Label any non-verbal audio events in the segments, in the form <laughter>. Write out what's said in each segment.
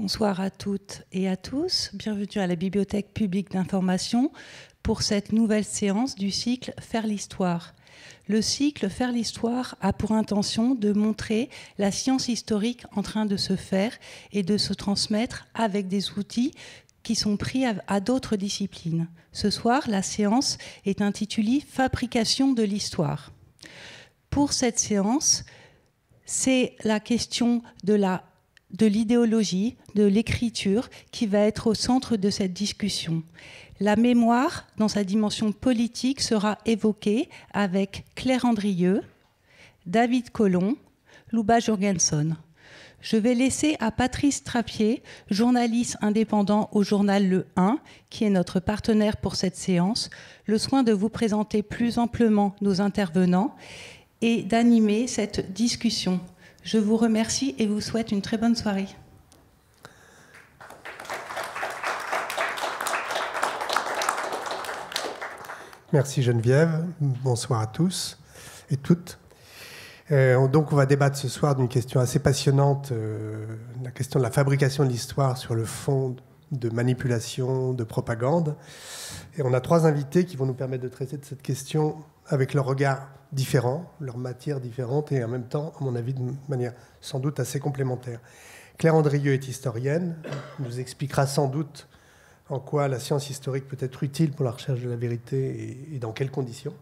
Bonsoir à toutes et à tous. Bienvenue à la Bibliothèque publique d'information pour cette nouvelle séance du cycle Faire l'histoire. Le cycle Faire l'histoire a pour intention de montrer la science historique en train de se faire et de se transmettre avec des outils qui sont pris à, d'autres disciplines. Ce soir, la séance est intitulée Fabrication de l'histoire. Pour cette séance, c'est la question de la de l'idéologie, de l'écriture, qui va être au centre de cette discussion. La mémoire, dans sa dimension politique, sera évoquée avec Claire Andrieux, David Collomb, Louba Jorgensen. Je vais laisser à Patrice Trappier, journaliste indépendant au journal Le 1, qui est notre partenaire pour cette séance, le soin de vous présenter plus amplement nos intervenants et d'animer cette discussion. Je vous remercie et vous souhaite une très bonne soirée. Merci Geneviève. Bonsoir à tous et toutes. Euh, donc on va débattre ce soir d'une question assez passionnante, euh, la question de la fabrication de l'histoire sur le fond de manipulation, de propagande. Et on a trois invités qui vont nous permettre de traiter de cette question avec leur regard différents, leurs matières différentes et en même temps, à mon avis, de manière sans doute assez complémentaire. Claire Andrieux est historienne, nous expliquera sans doute en quoi la science historique peut être utile pour la recherche de la vérité et, dans quelles conditions.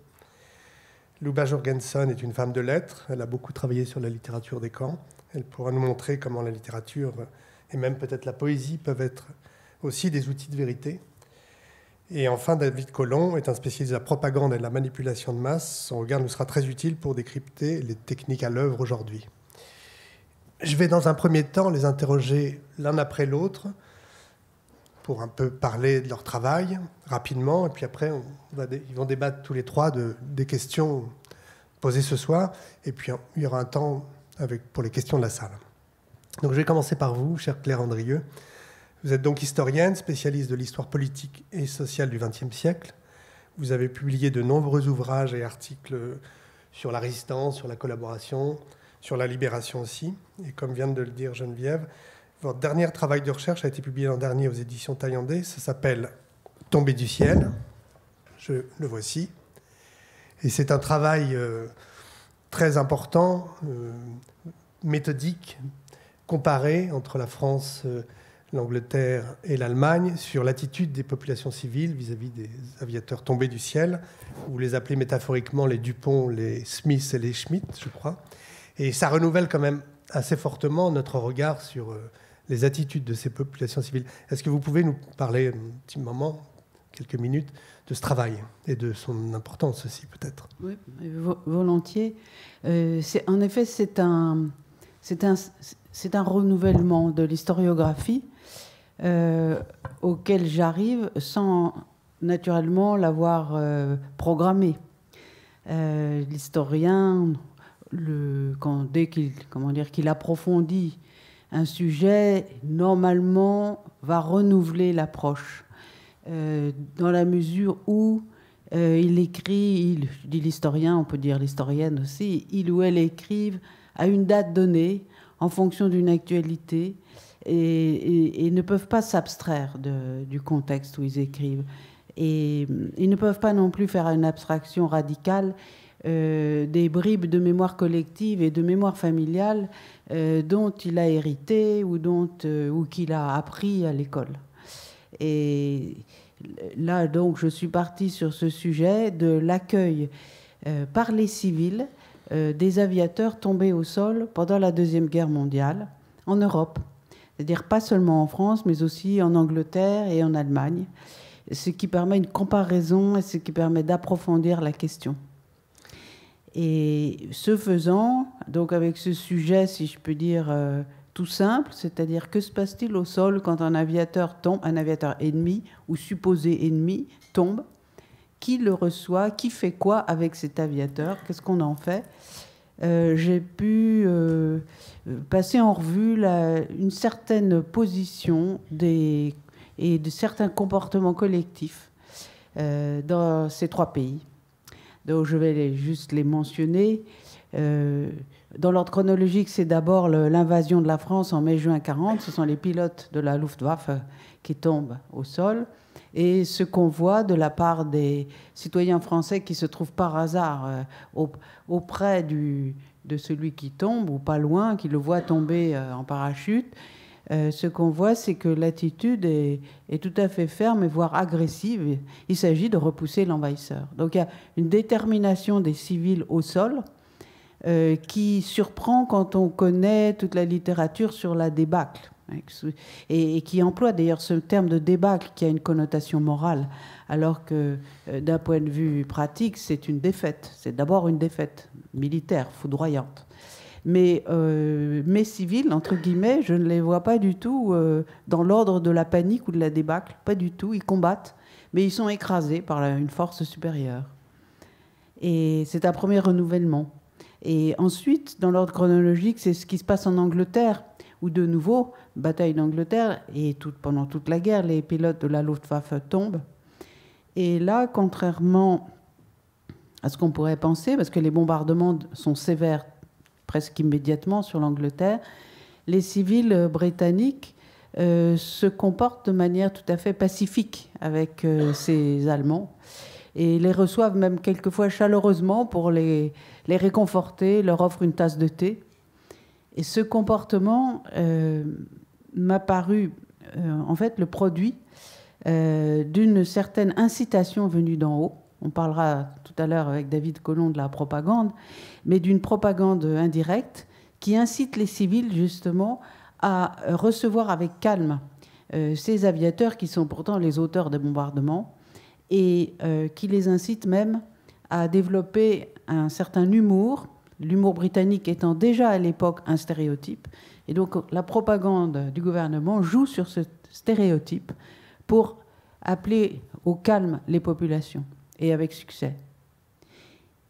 Luba Jorgensen est une femme de lettres, elle a beaucoup travaillé sur la littérature des camps, elle pourra nous montrer comment la littérature et même peut-être la poésie peuvent être aussi des outils de vérité et enfin, David Collomb est un spécialiste de la propagande et de la manipulation de masse. Son regard nous sera très utile pour décrypter les techniques à l'œuvre aujourd'hui. Je vais dans un premier temps les interroger l'un après l'autre pour un peu parler de leur travail rapidement. Et puis après, ils vont débattre tous les trois des questions posées ce soir. Et puis il y aura un temps pour les questions de la salle. Donc je vais commencer par vous, cher Claire Andrieux. Vous êtes donc historienne, spécialiste de l'histoire politique et sociale du XXe siècle. Vous avez publié de nombreux ouvrages et articles sur la résistance, sur la collaboration, sur la libération aussi. Et comme vient de le dire Geneviève, votre dernier travail de recherche a été publié l'an dernier aux éditions thaïlandais Ça s'appelle Tomber du ciel. Je le voici. Et c'est un travail euh, très important, euh, méthodique, comparé entre la France. Euh, l'Angleterre et l'Allemagne sur l'attitude des populations civiles vis-à-vis des aviateurs tombés du ciel. ou les appelez métaphoriquement les Dupont, les Smith et les Schmidt, je crois. Et ça renouvelle quand même assez fortement notre regard sur euh, les attitudes de ces populations civiles. Est-ce que vous pouvez nous parler un petit moment, quelques minutes, de ce travail et de son importance aussi peut-être Oui, volontiers. Euh, en effet, c'est un, un renouvellement de l'historiographie euh, auquel j'arrive sans naturellement l'avoir euh, programmé. Euh, l'historien, dès qu'il approfondit un sujet, normalement va renouveler l'approche, dans la mesure où il écrit, il, je dis l'historien, on peut dire l'historienne aussi, il ou elle écrive à une date donnée, en fonction d'une actualité, et, et, ne peuvent pas s'abstraire du contexte où ils écrivent. Et euh, ils ne peuvent pas non plus faire une abstraction radicale euh, des bribes de mémoire collective et de mémoire familiale euh, dont il a hérité ou, dont, ou qu'il a appris à l'école. Et là, donc, je suis partie sur ce sujet de l'accueil par les civils des aviateurs tombés au sol pendant la Deuxième Guerre mondiale en Europe. C'est-à-dire pas seulement en France, mais aussi en Angleterre et en Allemagne, ce qui permet une comparaison et ce qui permet d'approfondir la question. Et ce faisant, donc avec ce sujet, si je peux dire euh, tout simple, c'est-à-dire que se passe-t-il au sol quand un aviateur tombe, un aviateur ennemi ou supposé ennemi tombe Qui le reçoit Qui fait quoi avec cet aviateur Qu'est-ce qu'on en fait euh, j'ai pu euh, passer en revue une certaine position et de certains comportements collectifs euh, dans ces trois pays. Donc je vais juste les mentionner. dans l'ordre chronologique, c'est d'abord l'invasion de la France en mai-juin 40. Ce sont les pilotes de la Luftwaffe qui tombent au sol et ce qu'on voit de la part des citoyens français qui se trouvent par hasard euh, auprès de celui qui tombe ou pas loin, qui le voit tomber euh, en parachute, euh, ce qu'on voit, c'est que l'attitude est, tout à fait ferme voire agressive. Il s'agit de repousser l'envahisseur. Donc il y a une détermination des civils au sol qui surprend quand on connaît toute la littérature sur la débâcle. Hein, et, qui emploie d'ailleurs ce terme de débâcle qui a une connotation morale, alors que euh, d'un point de vue pratique, c'est une défaite. C'est d'abord une défaite militaire, foudroyante. Mais euh, mais mes civils, entre guillemets, je ne les vois pas du tout euh, dans l'ordre de la panique ou de la débâcle, pas du tout. Ils combattent, mais ils sont écrasés par une force supérieure. Et c'est un premier renouvellement. Et ensuite, dans l'ordre chronologique, c'est ce qui se passe en Angleterre, où de nouveau, bataille d'Angleterre et tout, pendant toute la guerre, les pilotes de la Luftwaffe tombent. Et là, contrairement à ce qu'on pourrait penser, parce que les bombardements sont sévères presque immédiatement sur l'Angleterre, les civils euh, britanniques euh, se comportent de manière tout à fait pacifique avec euh, ces Allemands et les reçoivent même quelquefois chaleureusement pour les, les réconforter, leur offrent une tasse de thé. Et ce comportement m'a paru euh, en fait le produit euh, d'une certaine incitation venue d'en haut. On parlera tout à l'heure avec David Colomb de la propagande, mais d'une propagande indirecte qui incite les civils justement à recevoir avec calme euh, ces aviateurs qui sont pourtant les auteurs des bombardements et qui les incite même à développer un certain humour, l'humour britannique étant déjà à l'époque un stéréotype, et donc la propagande du gouvernement joue sur ce stéréotype pour appeler au calme les populations, et avec succès.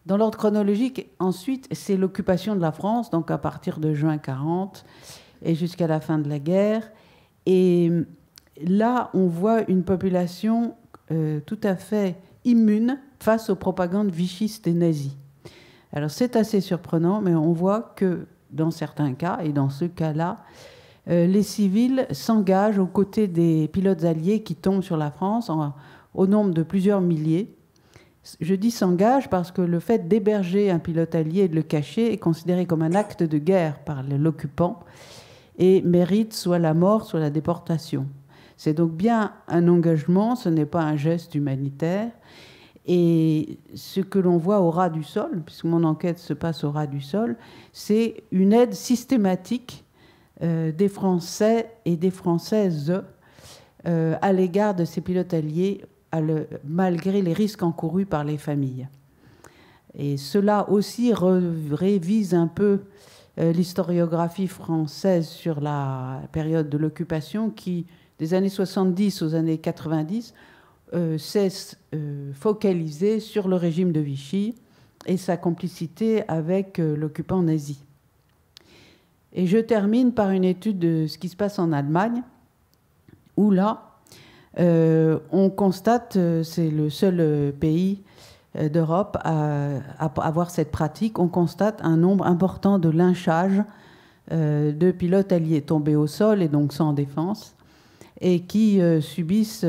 Dans l'ordre chronologique, ensuite, c'est l'occupation de la France, donc à partir de juin 40 et jusqu'à la fin de la guerre. Et là, on voit une population euh, tout à fait immune face aux propagandes vichistes et nazies. Alors c'est assez surprenant, mais on voit que dans certains cas, et dans ce cas-là, euh, les civils s'engagent aux côtés des pilotes alliés qui tombent sur la France au nombre de plusieurs milliers. Je dis s'engagent parce que le fait d'héberger un pilote allié et de le cacher est considéré comme un acte de guerre par l'occupant et mérite soit la mort, soit la déportation. C'est donc bien un engagement, ce n'est pas un geste humanitaire. Et ce que l'on voit au ras du sol, puisque mon enquête se passe au ras du sol, c'est une aide systématique euh, des Français et des Françaises euh, à l'égard de ces pilotes alliés, malgré les risques encourus par les familles. Et cela aussi révise un peu euh, l'historiographie française sur la période de l'occupation qui, des années 70 aux années 90, euh, s'est euh, focalisé sur le régime de Vichy et sa complicité avec euh, l'occupant nazi. Et je termine par une étude de ce qui se passe en Allemagne, où là, on constate, c'est le seul pays d'Europe à, avoir cette pratique, on constate un nombre important de lynchages de pilotes alliés tombés au sol et donc sans défense, et qui subissent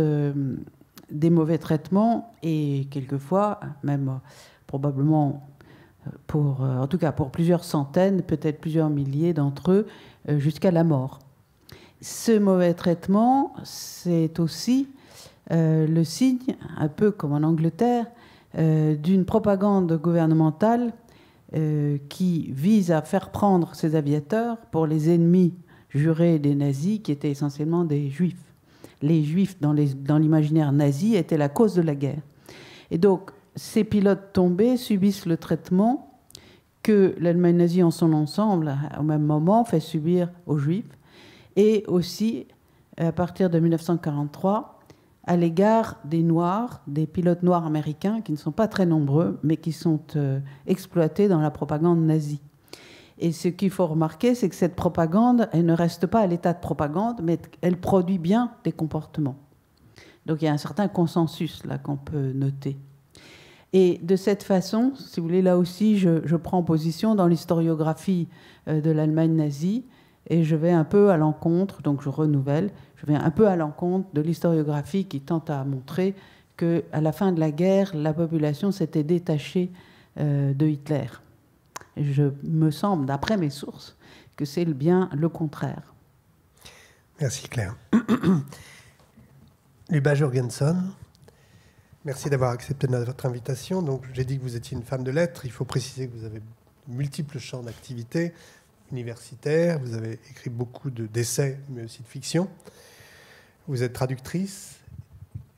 des mauvais traitements et quelquefois, même euh, probablement euh, pour, euh, en tout cas pour plusieurs centaines, peut-être plusieurs milliers d'entre eux, jusqu'à la mort. Ce mauvais traitement, c'est aussi le signe, un peu comme en Angleterre, d'une propagande gouvernementale qui vise à faire prendre ces aviateurs pour les ennemis jurés des nazis, qui étaient essentiellement des juifs les juifs dans l'imaginaire nazi étaient la cause de la guerre. Et donc, ces pilotes tombés subissent le traitement que l'Allemagne nazie en son ensemble, au même moment, fait subir aux Juifs, et aussi, à partir de 1943, à l'égard des Noirs, des pilotes noirs américains, qui ne sont pas très nombreux, mais qui sont euh, exploités dans la propagande nazie. Et ce qu'il faut remarquer, c'est que cette propagande, elle ne reste pas à l'état de propagande, mais elle produit bien des comportements. Donc il y a un certain consensus là qu'on peut noter. Et de cette façon, si vous voulez, là aussi, je, je prends position dans l'historiographie euh, de l'Allemagne nazie et je vais un peu à l'encontre, donc je renouvelle, je vais un peu à l'encontre de l'historiographie qui tente à montrer qu'à la fin de la guerre, la population s'était détachée euh, de Hitler je me semble, d'après mes sources, que c'est bien le contraire. Merci Claire. <clears throat> Luba Jorgensen, merci d'avoir accepté notre invitation. Donc, j'ai dit que vous étiez une femme de lettres. Il faut préciser que vous avez multiples champs d'activité universitaire. Vous avez écrit beaucoup d'essais, mais aussi de fiction. Vous êtes traductrice.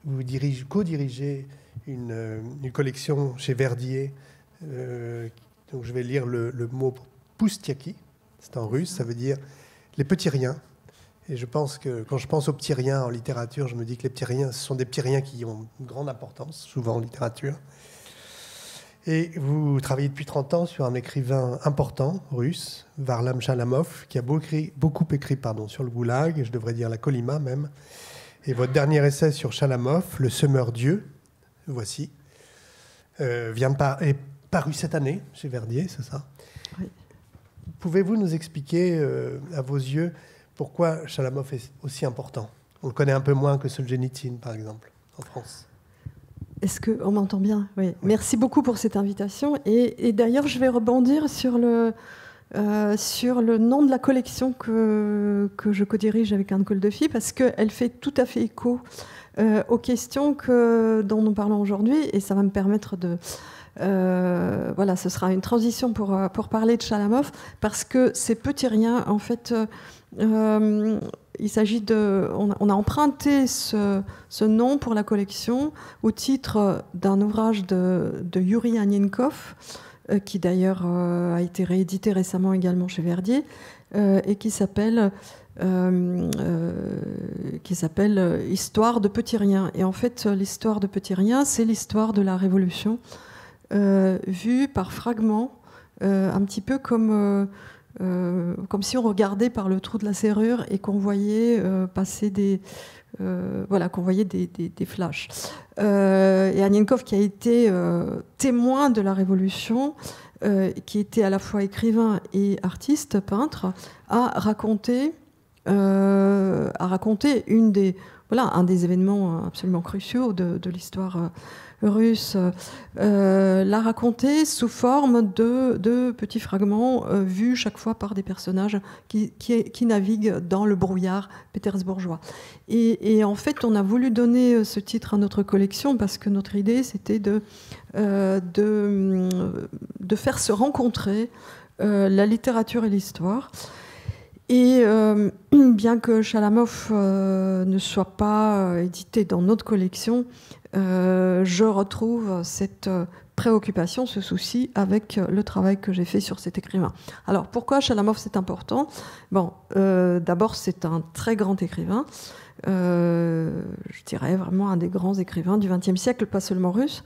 Vous co-dirigez euh, une, collection chez Verdier euh, donc je vais lire le, mot poustiaki, c'est en russe, ça veut dire les petits riens. Et je pense que quand je pense aux petits riens en littérature, je me dis que les petits riens, ce sont des petits riens qui ont une grande importance, souvent en littérature. Et vous travaillez depuis 30 ans sur un écrivain important russe, Varlam Chalamov, qui a beaucoup écrit, pardon, sur le goulag, je devrais dire la Colima même. Et votre dernier essai sur Chalamov, Le semeur Dieu, voici, euh, vient par, paru cette année chez Verdier, c'est ça Oui. Pouvez-vous nous expliquer, euh, à vos yeux, pourquoi Chalamov est aussi important On le connaît un peu moins que Solzhenitsyn, par exemple, en France. Est-ce qu'on m'entend bien oui. Merci beaucoup pour cette invitation. Et, d'ailleurs, je vais rebondir sur le, euh, sur le nom de la collection que, que je co-dirige avec Anne Fille, parce qu'elle fait tout à fait écho euh, aux questions que, dont nous parlons aujourd'hui. Et ça va me permettre de euh, voilà, ce sera une transition pour, euh, parler de Chalamov, parce que ces petits riens, en fait, euh, il s'agit de. On, a emprunté ce, nom pour la collection au titre d'un ouvrage de, Yuri Anienkov, qui d'ailleurs a été réédité récemment également chez Verdier, et qui s'appelle. qui s'appelle Histoire de Petit riens. Et en fait, l'histoire de Petit riens, c'est l'histoire de la Révolution euh, vu par fragments, euh, un petit peu comme, euh, comme si on regardait par le trou de la serrure et qu'on voyait passer des... voilà, qu'on voyait des, flashs. et Anienkov, qui a été témoin de la Révolution, qui était à la fois écrivain et artiste, peintre, a raconté, a raconté une des, voilà, un des événements absolument cruciaux de, de l'histoire russe, euh, l'a raconté sous forme de, de petits fragments euh, vus chaque fois par des personnages qui, qui, naviguent dans le brouillard pétersbourgeois. Et, en fait, on a voulu donner euh, ce titre à notre collection parce que notre idée, c'était de, de, faire se rencontrer la littérature et l'histoire. Et <clears throat> bien que Chalamov ne soit pas édité dans notre collection, euh, je retrouve cette euh, préoccupation, ce souci avec euh, le travail que j'ai fait sur cet écrivain. Alors pourquoi Chalamov c'est important Bon, d'abord c'est un très grand écrivain, je dirais vraiment un des grands écrivains du XXe siècle, pas seulement russe.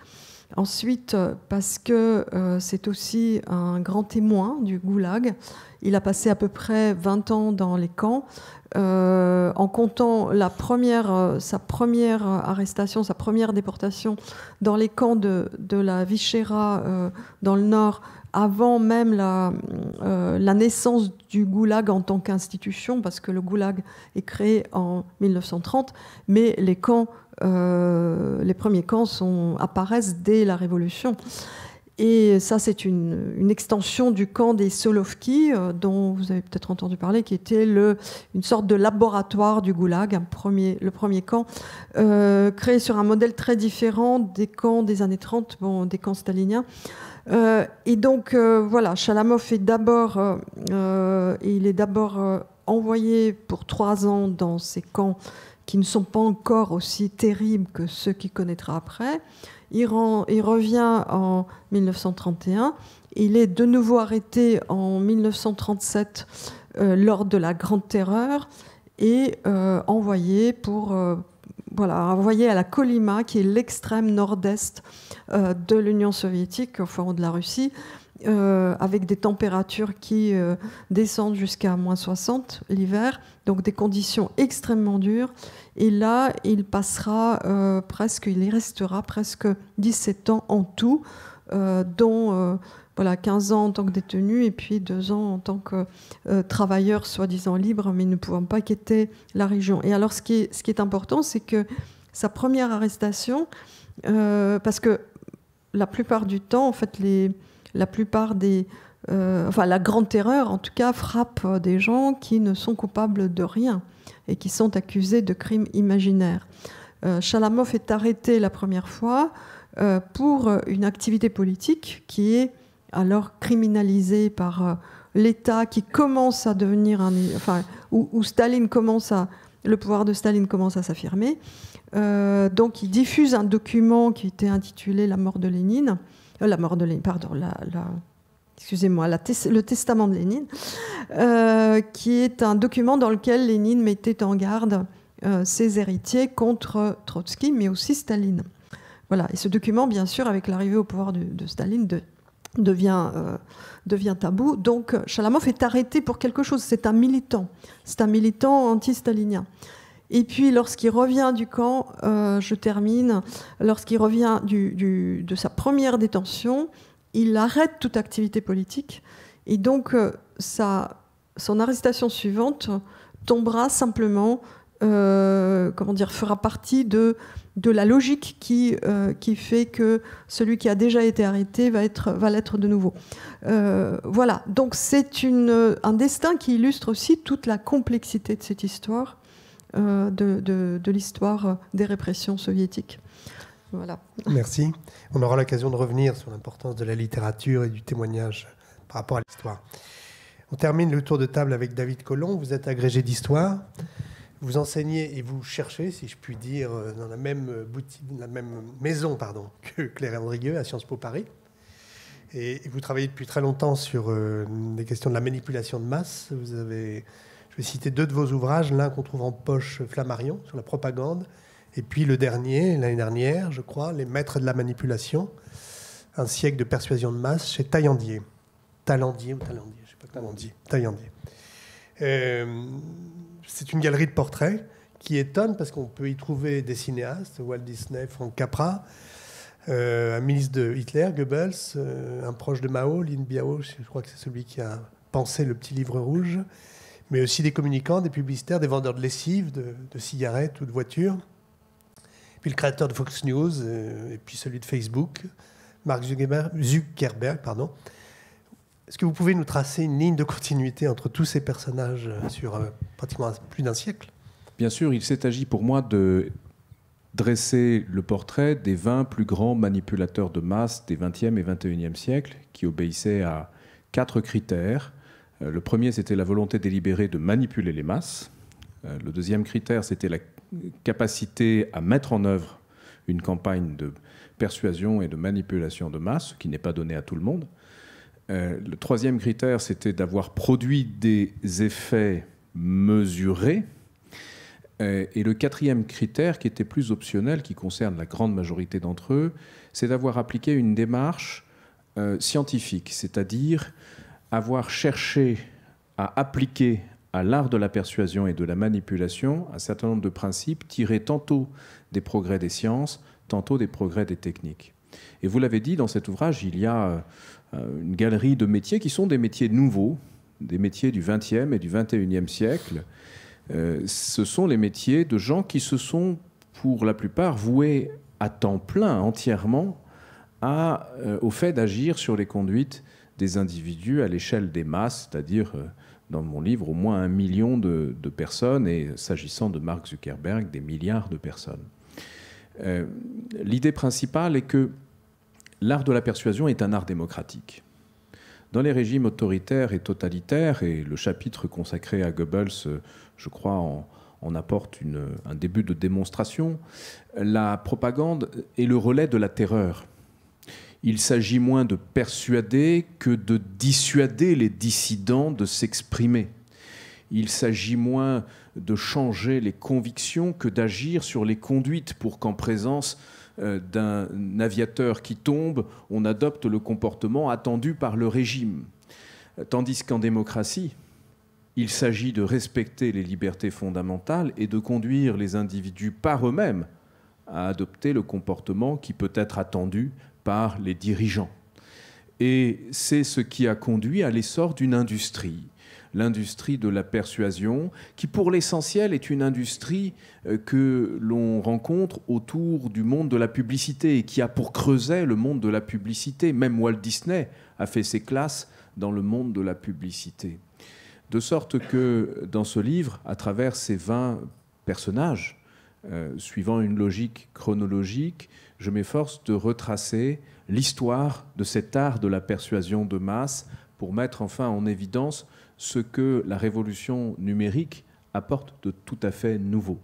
Ensuite, euh, parce que euh, c'est aussi un grand témoin du goulag, il a passé à peu près 20 ans dans les camps. Euh, en comptant sa première arrestation, sa première déportation dans les camps de, la Vichera dans le nord, avant même la, la naissance du goulag en tant qu'institution, parce que le goulag est créé en 1930, mais les camps euh, les premiers camps sont, apparaissent dès la Révolution. Et ça, c'est une, extension du camp des Solovki, euh, dont vous avez peut-être entendu parler, qui était le, une sorte de laboratoire du Goulag, un premier, le premier camp, euh, créé sur un modèle très différent des camps des années 30, bon, des camps staliniens. et donc, voilà, Chalamov est d'abord, il est d'abord envoyé pour trois ans dans ces camps qui ne sont pas encore aussi terribles que ceux qu'il connaîtra après. Il, revient en 1931. Il est de nouveau arrêté en 1937 euh, lors de la Grande Terreur et euh, envoyé pour euh, voilà, envoyé à la Colima, qui est l'extrême nord-est de l'Union soviétique, au fond de la Russie, euh, avec des températures qui euh, descendent jusqu'à moins 60 l'hiver, donc des conditions extrêmement dures. Et là, il passera euh, presque, il y restera presque 17 ans en tout, dont voilà, 15 ans en tant que détenu et puis 2 ans en tant que travailleur soi-disant libre, mais ne pouvant pas quitter la région. Et alors, ce qui est, ce qui est important, c'est que sa première arrestation, parce que la plupart du temps, en fait, les, la plupart des. Euh, enfin, la grande terreur, en tout cas, frappe euh, des gens qui ne sont coupables de rien et qui sont accusés de crimes imaginaires. Chalamov euh, est arrêté la première fois pour une activité politique qui est alors criminalisée par l'État qui commence à devenir un. Enfin, où, Staline commence à, le pouvoir de Staline commence à s'affirmer. donc il diffuse un document qui était intitulé La mort de Lénine, Oh, mort la, excusez-moi, le testament de Lénine, euh, qui est un document dans lequel Lénine mettait en garde euh, ses héritiers contre Trotsky, mais aussi Staline. Voilà, et ce document, bien sûr, avec l'arrivée au pouvoir de, Staline, devient, euh, devient tabou. Donc Chalamov est arrêté pour quelque chose, c'est un militant, c'est un militant anti-stalinien. Et puis lorsqu'il revient du camp, euh, je termine, lorsqu'il revient de sa première détention, il arrête toute activité politique. Et donc euh, son arrestation suivante tombera simplement, euh, comment dire, fera partie de, de la logique qui, qui fait que celui qui a déjà été arrêté va, va l'être de nouveau. voilà, donc c'est un destin qui illustre aussi toute la complexité de cette histoire euh, de, de, l'histoire des répressions soviétiques. Voilà. Merci. On aura l'occasion de revenir sur l'importance de la littérature et du témoignage par rapport à l'histoire. On termine le tour de table avec David Collomb. Vous êtes agrégé d'histoire. Vous enseignez et vous cherchez, si je puis dire, dans la même, boutique, la même maison pardon, <laughs> que Claire Andrieux à Sciences Po Paris. Et vous travaillez depuis très longtemps sur des euh, questions de la manipulation de masse. Vous avez je vais citer deux de vos ouvrages, l'un qu'on trouve en poche Flammarion sur la propagande, et puis le dernier, l'année dernière, je crois, Les Maîtres de la manipulation, un siècle de persuasion de masse chez Taillandier. Talandier ou Talandier, je sais pas Taillandier. Taillandier. Euh, c'est une galerie de portraits qui étonne parce qu'on peut y trouver des cinéastes, Walt Disney, Frank Capra, euh, un ministre de Hitler, Goebbels, euh, un proche de Mao, Lin Biao, je crois que c'est celui qui a pensé le petit livre rouge mais aussi des communicants, des publicitaires, des vendeurs de lessive, de, cigarettes ou de voitures. Puis le créateur de Fox News, euh, et puis celui de Facebook, Mark Zuckerberg. pardon. Est-ce que vous pouvez nous tracer une ligne de continuité entre tous ces personnages sur euh, pratiquement plus d'un siècle Bien sûr, il s'est agi pour moi de dresser le portrait des 20 plus grands manipulateurs de masse des 20e et 21e siècles qui obéissaient à quatre critères euh, le premier, c'était la volonté délibérée de manipuler les masses. Euh, le deuxième critère, c'était la capacité à mettre en œuvre une campagne de persuasion et de manipulation de masse, qui n'est pas donnée à tout le monde. Euh, le troisième critère, c'était d'avoir produit des effets mesurés. Et le quatrième critère, qui était plus optionnel, qui concerne la grande majorité d'entre eux, c'est d'avoir appliqué une démarche scientifique, c'est-à-dire avoir cherché à appliquer à l'art de la persuasion et de la manipulation un certain nombre de principes tirés tantôt des progrès des sciences, tantôt des progrès des techniques. Et vous l'avez dit, dans cet ouvrage, il y a euh, une galerie de métiers qui sont des métiers nouveaux, des métiers du XXe et du XXIe siècle. Euh, ce sont les métiers de gens qui se sont, pour la plupart, voués à temps plein, entièrement, euh, au fait d'agir sur les conduites des individus à l'échelle des masses, c'est-à-dire euh, dans mon livre au moins un million de, personnes et s'agissant de Mark Zuckerberg, des milliards de personnes. Euh, l'idée principale est que l'art de la persuasion est un art démocratique. Dans les régimes autoritaires et totalitaires, et le chapitre consacré à Goebbels, euh, je crois, en, apporte un début de démonstration, la propagande est le relais de la terreur. Il s'agit moins de persuader que de dissuader les dissidents de s'exprimer. Il s'agit moins de changer les convictions que d'agir sur les conduites pour qu'en présence euh, d'un aviateur qui tombe, on adopte le comportement attendu par le régime. Tandis qu'en démocratie, il s'agit de respecter les libertés fondamentales et de conduire les individus par eux-mêmes à adopter le comportement qui peut être attendu par les dirigeants. Et c'est ce qui a conduit à l'essor d'une industrie, l'industrie de la persuasion, qui pour l'essentiel est une industrie euh, que l'on rencontre autour du monde de la publicité et qui a pour creuset le monde de la publicité. Même Walt Disney a fait ses classes dans le monde de la publicité. De sorte que dans ce livre, à travers ces 20 personnages, euh, suivant une logique chronologique, je m'efforce de retracer l'histoire de cet art de la persuasion de masse pour mettre enfin en évidence ce que la révolution numérique apporte de tout à fait nouveau.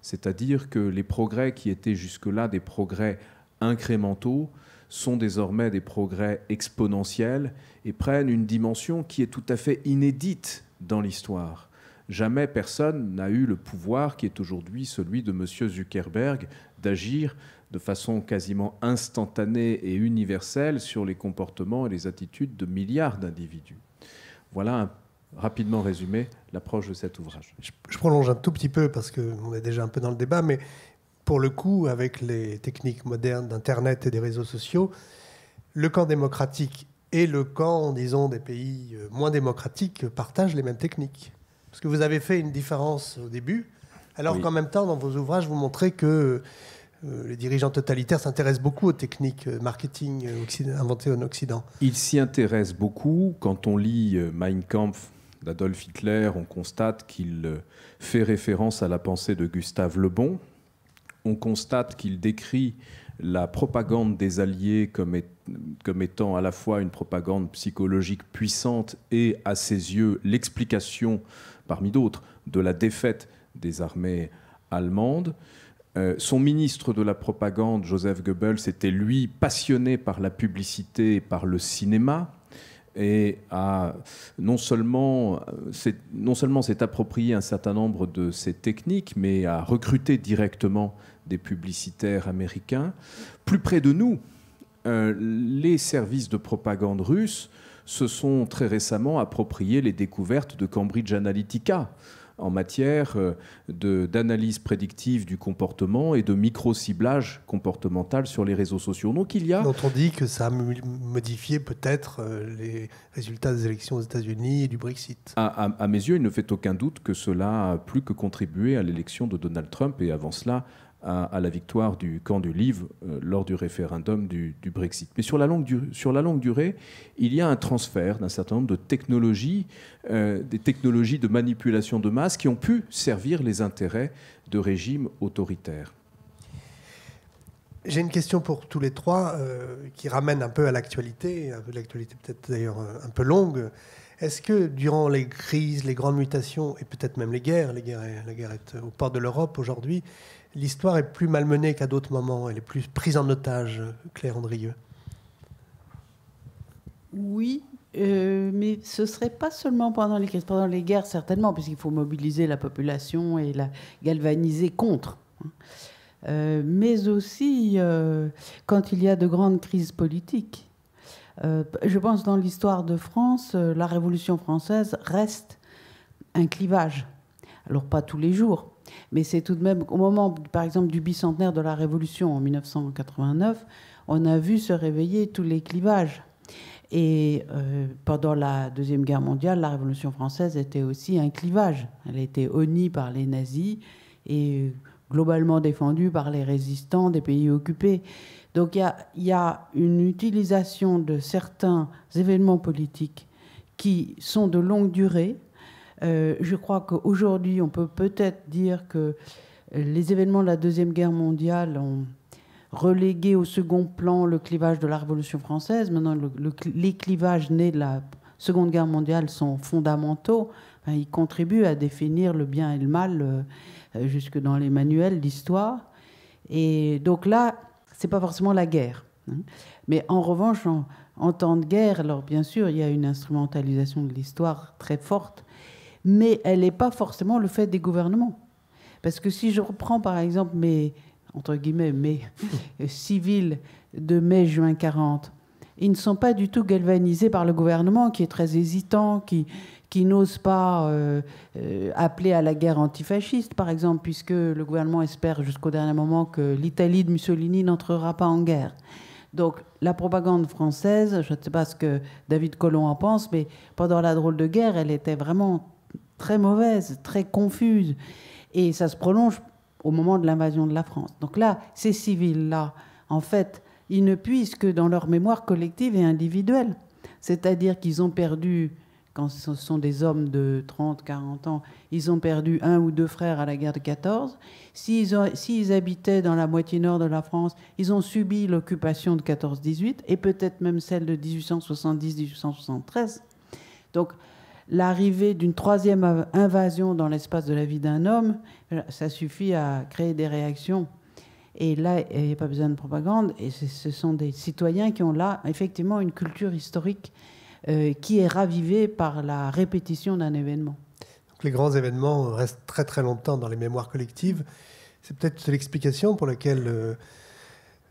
C'est-à-dire que les progrès qui étaient jusque-là des progrès incrémentaux sont désormais des progrès exponentiels et prennent une dimension qui est tout à fait inédite dans l'histoire. Jamais personne n'a eu le pouvoir qui est aujourd'hui celui de M. Zuckerberg d'agir de façon quasiment instantanée et universelle sur les comportements et les attitudes de milliards d'individus. Voilà rapidement résumé l'approche de cet ouvrage. Je, prolonge un tout petit peu parce qu'on est déjà un peu dans le débat, mais pour le coup, avec les techniques modernes d'Internet et des réseaux sociaux, le camp démocratique et le camp, disons, des pays moins démocratiques partagent les mêmes techniques. Parce que vous avez fait une différence au début, alors qu'en même temps, dans vos ouvrages, vous montrez que euh, les dirigeants totalitaires s'intéressent beaucoup aux techniques euh, marketing euh, inventées en Occident. Ils s'y intéressent beaucoup. Quand on lit Mein Kampf d'Adolf Hitler, on constate qu'il fait référence à la pensée de Gustave Le Bon. On constate qu'il décrit la propagande des Alliés comme, comme, étant à la fois une propagande psychologique puissante et, à ses yeux, l'explication, parmi d'autres, de la défaite des armées allemandes. Euh, son ministre de la propagande, Joseph Goebbels, était lui passionné par la publicité et par le cinéma et a non seulement euh, s'est approprié un certain nombre de ces techniques, mais a recruté directement des publicitaires américains. Plus près de nous, euh, les services de propagande russes se sont très récemment appropriés les découvertes de Cambridge Analytica en matière euh, d'analyse prédictive du comportement et de micro-ciblage comportemental sur les réseaux sociaux. Donc il y a... Dont on dit que ça a modifié peut-être euh, les résultats des élections aux États-Unis et du Brexit. à, mes yeux, il ne fait aucun doute que cela a plus que contribué à l'élection de Donald Trump et avant cela à, la victoire du camp du Livre euh, lors du référendum du, Brexit. Mais sur la, longue durée, sur la, longue durée, il y a un transfert d'un certain nombre de technologies, euh, des technologies de manipulation de masse qui ont pu servir les intérêts de régimes autoritaires. J'ai une question pour tous les trois euh, qui ramène un peu à l'actualité, l'actualité peut-être d'ailleurs un peu longue. Est-ce que durant les crises, les grandes mutations et peut-être même les guerres, les guerres la guerre est au portes de l'Europe aujourd'hui, l'histoire est plus malmenée qu'à d'autres moments, elle est plus prise en otage, Claire Andrieux. Oui, euh, mais ce serait pas seulement pendant les crises, pendant les guerres certainement, puisqu'il faut mobiliser la population et la galvaniser contre. Euh, mais aussi euh, quand il y a de grandes crises politiques. je pense dans l'histoire de France, la Révolution française reste un clivage. Alors pas tous les jours, mais c'est tout de même au moment, par exemple, du bicentenaire de la Révolution en 1989, on a vu se réveiller tous les clivages. Et euh, pendant la Deuxième Guerre mondiale, la Révolution française était aussi un clivage. Elle était honnie par les nazis et euh, globalement défendue par les résistants des pays occupés. Donc il y a, une utilisation de certains événements politiques qui sont de longue durée euh, je crois qu'aujourd'hui, on peut peut-être dire que euh, les événements de la Deuxième Guerre mondiale ont relégué au second plan le clivage de la Révolution française. Maintenant, les clivages nés de la Seconde Guerre mondiale sont fondamentaux. ils contribuent à définir le bien et le mal euh, jusque dans les manuels d'histoire. Et donc là, n'est pas forcément la guerre. Hein. Mais en revanche, en, temps de guerre, alors bien sûr, il y a une instrumentalisation de l'histoire très forte mais elle n'est pas forcément le fait des gouvernements. Parce que si je reprends par exemple mes, entre guillemets, mes <laughs> euh, civils de mai-juin 40, ils ne sont pas du tout galvanisés par le gouvernement qui est très hésitant, qui, qui n'ose pas euh, euh, appeler à la guerre antifasciste, par exemple, puisque le gouvernement espère jusqu'au dernier moment que l'Italie de Mussolini n'entrera pas en guerre. Donc la propagande française, je ne sais pas ce que David Colomb en pense, mais pendant la drôle de guerre, elle était vraiment très mauvaise, très confuse. Et ça se prolonge au moment de l'invasion de la France. Donc là, ces civils-là, en fait, ils ne puissent que dans leur mémoire collective et individuelle. C'est-à-dire qu'ils ont perdu, quand ce sont des hommes de 30, 40 ans, ils ont perdu un ou deux frères à la guerre de 14. S'ils habitaient dans la moitié nord de la France, ils ont subi l'occupation de 14-18 et peut-être même celle de 1870-1873. Donc, l'arrivée d'une troisième invasion dans l'espace de la vie d'un homme, euh, ça suffit à créer des réactions. Et là, il n'y a pas besoin de propagande. Et ce sont des citoyens qui ont là, effectivement, une culture historique euh, qui est ravivée par la répétition d'un événement. les grands événements restent très très longtemps dans les mémoires collectives. C'est peut-être l'explication pour laquelle... Euh,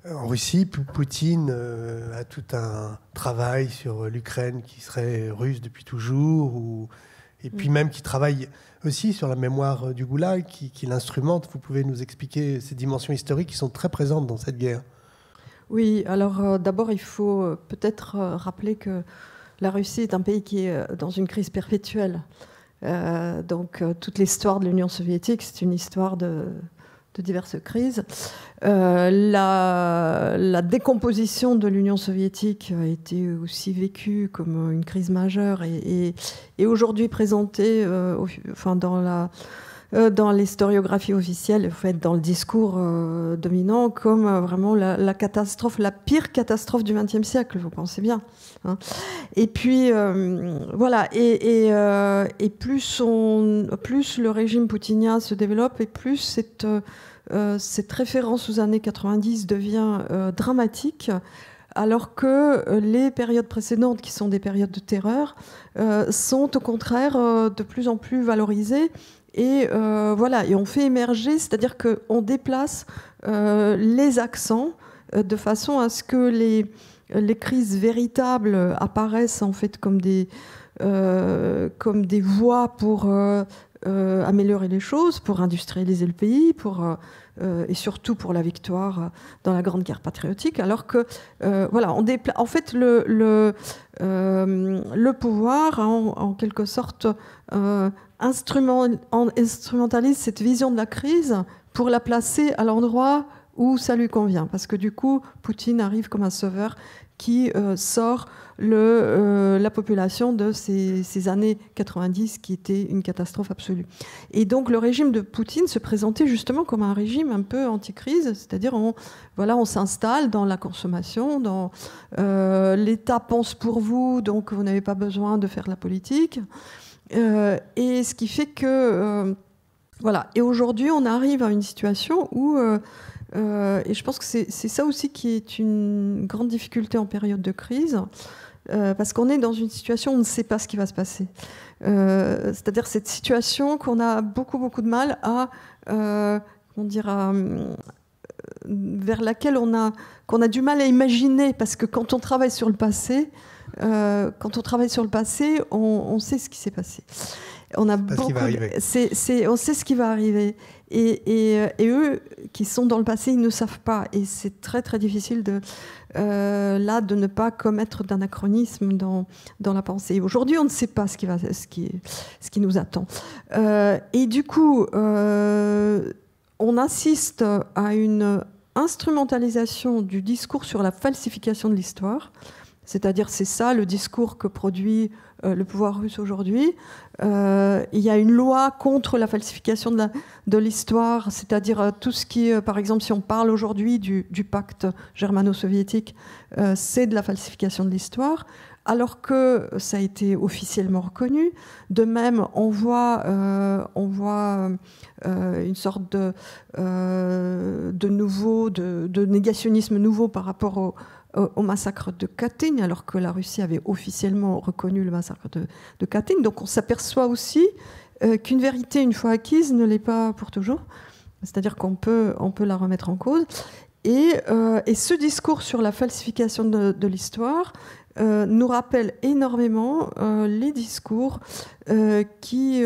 en Russie, Poutine euh, a tout un travail sur euh, l'Ukraine qui serait russe depuis toujours, ou, et puis mm. même qui travaille aussi sur la mémoire euh, du goulag, qui, qui l'instrumente. Vous pouvez nous expliquer ces dimensions historiques qui sont très présentes dans cette guerre Oui, alors d'abord il faut peut-être rappeler que la Russie est un pays qui est dans une crise perpétuelle. donc toute l'histoire de l'Union soviétique, c'est une histoire de, de diverses crises. Euh, la, décomposition de l'Union soviétique a été aussi vécue comme une crise majeure et, aujourd'hui présentée euh, enfin dans la euh, dans l'historiographie officielle, en fait, dans le discours euh, dominant, comme euh, vraiment la, la, catastrophe, la pire catastrophe du XXe siècle, vous pensez bien. Hein. Et puis, voilà, et, et, et plus, on, plus le régime poutinien se développe, et plus cette, cette référence aux années 90 devient dramatique alors que les périodes précédentes, qui sont des périodes de terreur, sont au contraire de plus en plus valorisées et euh, voilà, et on fait émerger, c'est-à-dire qu'on déplace euh, les accents euh, de façon à ce que les, les crises véritables apparaissent en fait comme des, comme des voies pour améliorer les choses, pour industrialiser le pays, pour, et surtout pour la victoire dans la grande guerre patriotique, alors que, voilà, on en fait, le, le, pouvoir en, en quelque sorte instrument, instrumentalise cette vision de la crise pour la placer à l'endroit où ça lui convient. Parce que du coup, Poutine arrive comme un sauveur qui euh, sort euh, la population de ces, années 90 qui étaient une catastrophe absolue. Et donc le régime de Poutine se présentait justement comme un régime un peu anti cest c'est-à-dire on, voilà, on s'installe dans la consommation, dans euh, l'État pense pour vous, donc vous n'avez pas besoin de faire la politique. Euh, et ce qui fait que. Euh, voilà. Et aujourd'hui, on arrive à une situation où. Euh, et je pense que c'est ça aussi qui est une grande difficulté en période de crise, parce qu'on est dans une situation où on ne sait pas ce qui va se passer. C'est-à-dire cette situation qu'on a beaucoup, beaucoup de mal à, comment dire, vers laquelle on a, qu'on a du mal à imaginer, parce que quand on travaille sur le passé, euh, quand on travaille sur le passé, on, sait ce qui s'est passé. On a beaucoup. on sait ce qui va arriver. Et, eux qui sont dans le passé, ils ne savent pas. Et c'est très très difficile de euh, là de ne pas commettre d'anachronisme dans dans la pensée. Aujourd'hui, on ne sait pas ce qui va, ce qui ce qui nous attend. Euh, et du coup, on assiste à une instrumentalisation du discours sur la falsification de l'histoire c'est-à-dire, c'est ça le discours que produit euh, le pouvoir russe aujourd'hui. Euh, il y a une loi contre la falsification de l'histoire, c'est-à-dire euh, tout ce qui, par exemple, si on parle aujourd'hui du, pacte germano-soviétique, c'est de la falsification de l'histoire alors que ça a été officiellement reconnu. De même, on voit, euh, on voit euh, une sorte de, euh, nouveau, de, négationnisme nouveau par rapport au, massacre de Katyn, alors que la Russie avait officiellement reconnu le massacre de, Katyn. Donc on s'aperçoit aussi qu'une vérité, une fois acquise, ne l'est pas pour toujours. C'est-à-dire qu'on peut, on peut la remettre en cause. Et, ce discours sur la falsification de l'histoire euh, nous rappelle énormément euh, les discours euh, qui,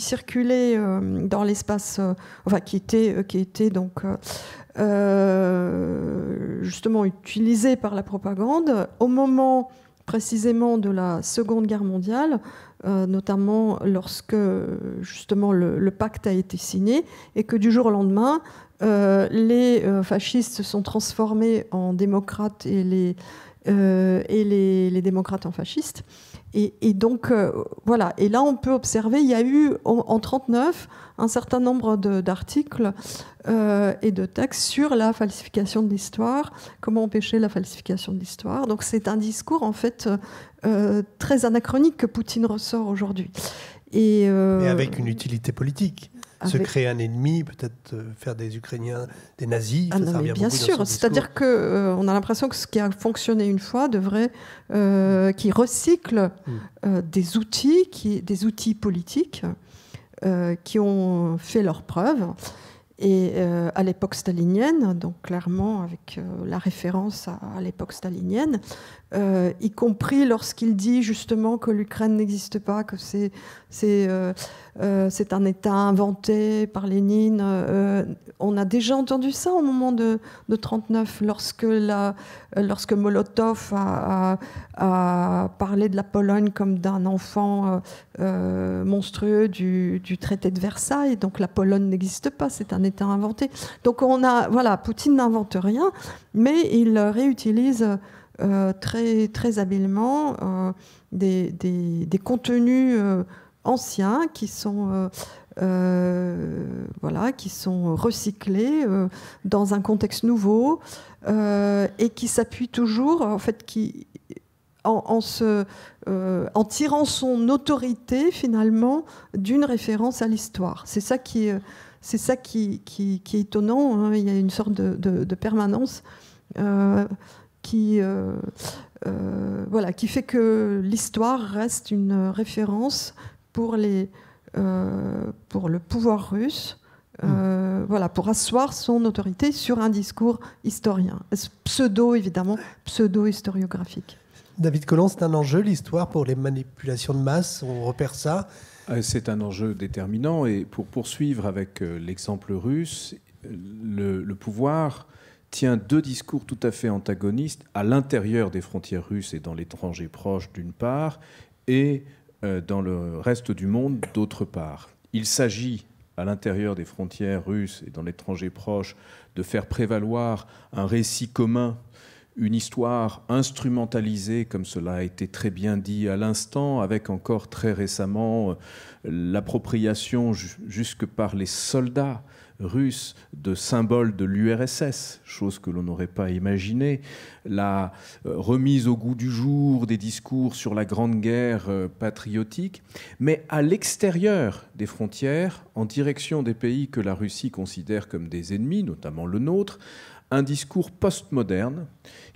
circulaient dans l'espace, enfin qui étaient, qui donc justement utilisés par la propagande au moment précisément de la Seconde Guerre mondiale, notamment lorsque justement le, le, pacte a été signé et que du jour au lendemain, les fascistes se sont transformés en démocrates et les euh, et les, démocrates en fascistes. Et, donc, euh, voilà. Et là, on peut observer, il y a eu en 1939 un certain nombre d'articles euh, et de textes sur la falsification de l'histoire, comment empêcher la falsification de l'histoire. Donc, c'est un discours, en fait, très anachronique que Poutine ressort aujourd'hui. Et avec une utilité politique se créer un ennemi, peut-être euh, faire des Ukrainiens des nazis. Ah non, bien sûr, c'est-à-dire qu'on euh, on a l'impression que ce qui a fonctionné une fois devrait, euh, qui recycle hmm. euh, des outils, qui, des outils politiques qui ont fait leurs preuves. Et à l'époque stalinienne, donc clairement avec la référence à l'époque stalinienne, euh, y compris lorsqu'il dit justement que l'Ukraine n'existe pas, que c'est euh, euh, un État inventé par Lénine. on a déjà entendu ça au moment de, 1939, lorsque, la, lorsque Molotov a, parlé de la Pologne comme d'un enfant monstrueux du, du, traité de Versailles. Donc la Pologne n'existe pas, c'est un État inventé. Donc on a, voilà, Poutine n'invente rien, mais il réutilise euh, très, très habilement euh, des, des, contenus euh, anciens qui sont, voilà, qui sont recyclés dans un contexte nouveau et qui s'appuient toujours, en fait, qui, en, se, en, tirant son autorité finalement d'une référence à l'histoire. C'est ça qui, c'est ça qui, qui, est étonnant. Hein. Il y a une sorte de, permanence. Euh, qui, euh, euh, voilà, qui fait que l'histoire reste une référence pour, les, euh, pour le pouvoir russe. Hmm. voilà, pour asseoir son autorité sur un discours historien, pseudo évidemment, pseudo historiographique. David Collomb, c'est un enjeu l'histoire pour les manipulations de masse, on repère ça. C'est un enjeu déterminant et pour poursuivre avec l'exemple russe, le, le pouvoir tient deux discours tout à fait antagonistes à l'intérieur des frontières russes et dans l'étranger proche d'une part, et euh, dans le reste du monde d'autre part. Il s'agit à l'intérieur des frontières russes et dans l'étranger proche de faire prévaloir un récit commun, une histoire instrumentalisée, comme cela a été très bien dit à l'instant, avec encore très récemment euh, l'appropriation jusque par les soldats russe de symbole de l'URSS, chose que l'on n'aurait pas imaginée, la euh, remise au goût du jour des discours sur la Grande Guerre euh, patriotique, mais à l'extérieur des frontières, en direction des pays que la Russie considère comme des ennemis, notamment le nôtre, un discours postmoderne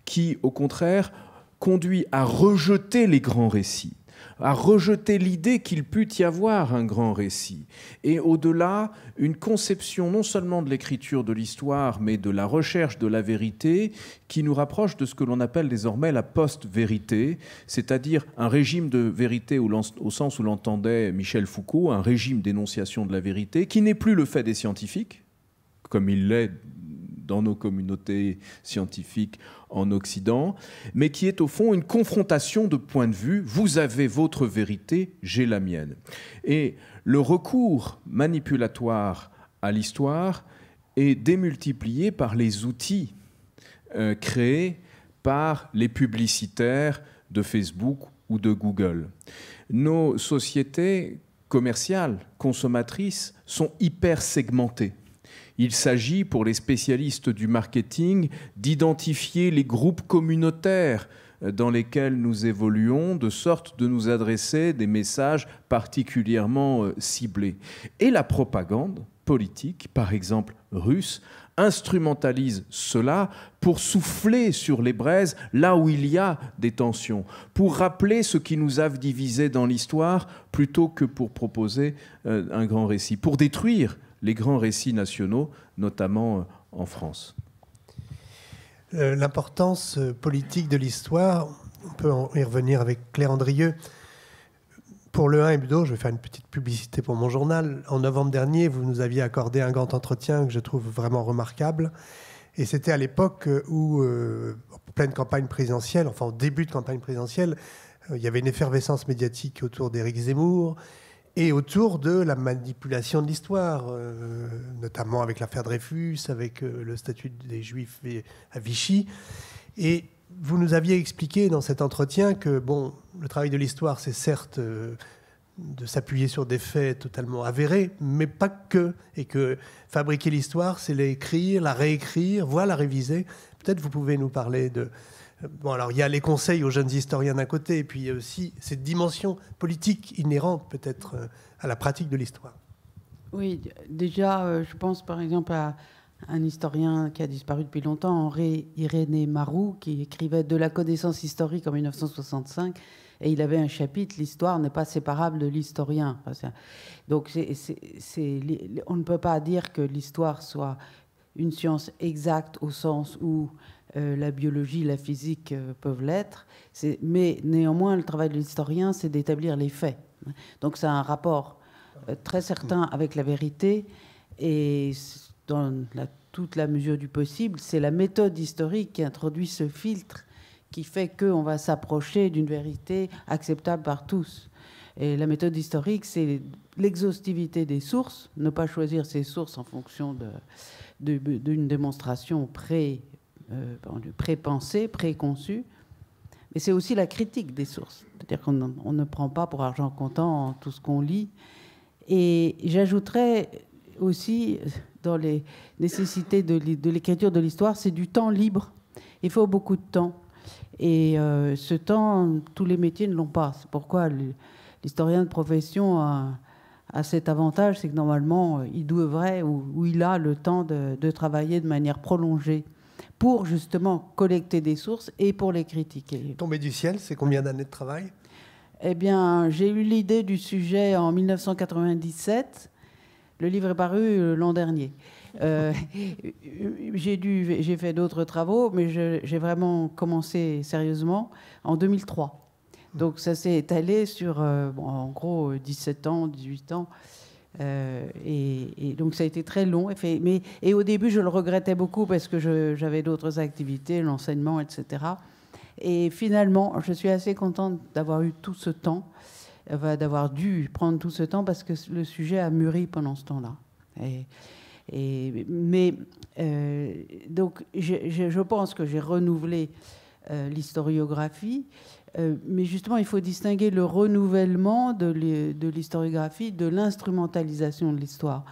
qui, au contraire, conduit à rejeter les grands récits à rejeter l'idée qu'il pût y avoir un grand récit, et au-delà, une conception non seulement de l'écriture de l'histoire, mais de la recherche de la vérité, qui nous rapproche de ce que l'on appelle désormais la post-vérité, c'est-à-dire un régime de vérité au sens où l'entendait Michel Foucault, un régime d'énonciation de la vérité, qui n'est plus le fait des scientifiques, comme il l'est dans nos communautés scientifiques en Occident, mais qui est au fond une confrontation de points de vue. Vous avez votre vérité, j'ai la mienne. Et le recours manipulatoire à l'histoire est démultiplié par les outils euh, créés par les publicitaires de Facebook ou de Google. Nos sociétés commerciales, consommatrices, sont hyper segmentées. Il s'agit, pour les spécialistes du marketing, d'identifier les groupes communautaires dans lesquels nous évoluons, de sorte de nous adresser des messages particulièrement euh, ciblés. Et la propagande politique, par exemple russe, instrumentalise cela pour souffler sur les braises là où il y a des tensions, pour rappeler ce qui nous a divisés dans l'histoire plutôt que pour proposer euh, un grand récit, pour détruire les grands récits nationaux, notamment euh, en France euh, L'importance euh, politique de l'histoire, on peut y revenir avec Claire Andrieux. Pour le 1 2, je vais faire une petite publicité pour mon journal. En novembre dernier, vous nous aviez accordé un grand entretien que je trouve vraiment remarquable. Et c'était à l'époque où, en pleine campagne présidentielle, enfin au début de campagne présidentielle, il y avait une effervescence médiatique autour d'Éric Zemmour et autour de la manipulation de l'histoire, euh, notamment avec l'affaire Dreyfus, avec euh, le statut des Juifs à Vichy. Et vous nous aviez expliqué dans cet entretien que bon, le travail de l'histoire, c'est certes euh, de s'appuyer sur des faits totalement avérés, mais pas que, et que fabriquer l'histoire, c'est l'écrire, la réécrire, voire la réviser. Peut-être vous pouvez nous parler de, Bon, alors il y a les conseils aux jeunes historiens d'un côté, et puis il y a aussi cette dimension politique inhérente peut-être euh, à la pratique de l'histoire. Oui, déjà, euh, je pense par exemple à un historien qui a disparu depuis longtemps, Henri Irénée Marou, qui écrivait De la connaissance historique en 1965, et il avait un chapitre L'histoire n'est pas séparable de l'historien. Donc on ne peut pas dire que l'histoire soit une science exacte au sens où euh, la biologie, la physique euh, peuvent l'être, mais néanmoins le travail de l'historien, c'est d'établir les faits. Donc ça a un rapport euh, très certain avec la vérité, et dans toute la mesure du possible, c'est la méthode historique qui introduit ce filtre qui fait qu'on va s'approcher d'une vérité acceptable par tous. Et la méthode historique, c'est l'exhaustivité des sources, ne pas choisir ses sources en fonction d'une démonstration pré euh, prépensé préconçu, Mais c'est aussi la critique des sources. C'est-à-dire qu'on ne prend pas pour argent comptant tout ce qu'on lit. Et j'ajouterais aussi, dans les nécessités de l'écriture de l'histoire, c'est du temps libre. Il faut beaucoup de temps. Et euh, ce temps, tous les métiers ne l'ont pas. C'est pourquoi l'historien de profession a, cet avantage, c'est que normalement, il devrait ou, ou, il a le temps de travailler de manière prolongée pour justement collecter des sources et pour les critiquer. Tomber du ciel, c'est combien d'années de travail Eh bien, j'ai eu l'idée du sujet en 1997. Le livre est paru euh, l'an dernier. Euh, <laughs> j'ai dû, j'ai fait d'autres travaux, mais j'ai vraiment commencé sérieusement en 2003. Donc ça s'est étalé sur, euh, en gros, 17 ans, 18 ans. Euh, et, donc ça a été très long. Et, mais, et au début, je le regrettais beaucoup parce que j'avais d'autres activités, l'enseignement, etc. Et finalement, je suis assez contente d'avoir eu tout ce temps, d'avoir dû prendre tout ce temps parce que le sujet a mûri pendant ce temps-là. mais euh, donc, je, pense que j'ai renouvelé euh, l'historiographie. Euh, mais justement, il faut distinguer le renouvellement de l'historiographie de l'instrumentalisation de l'histoire.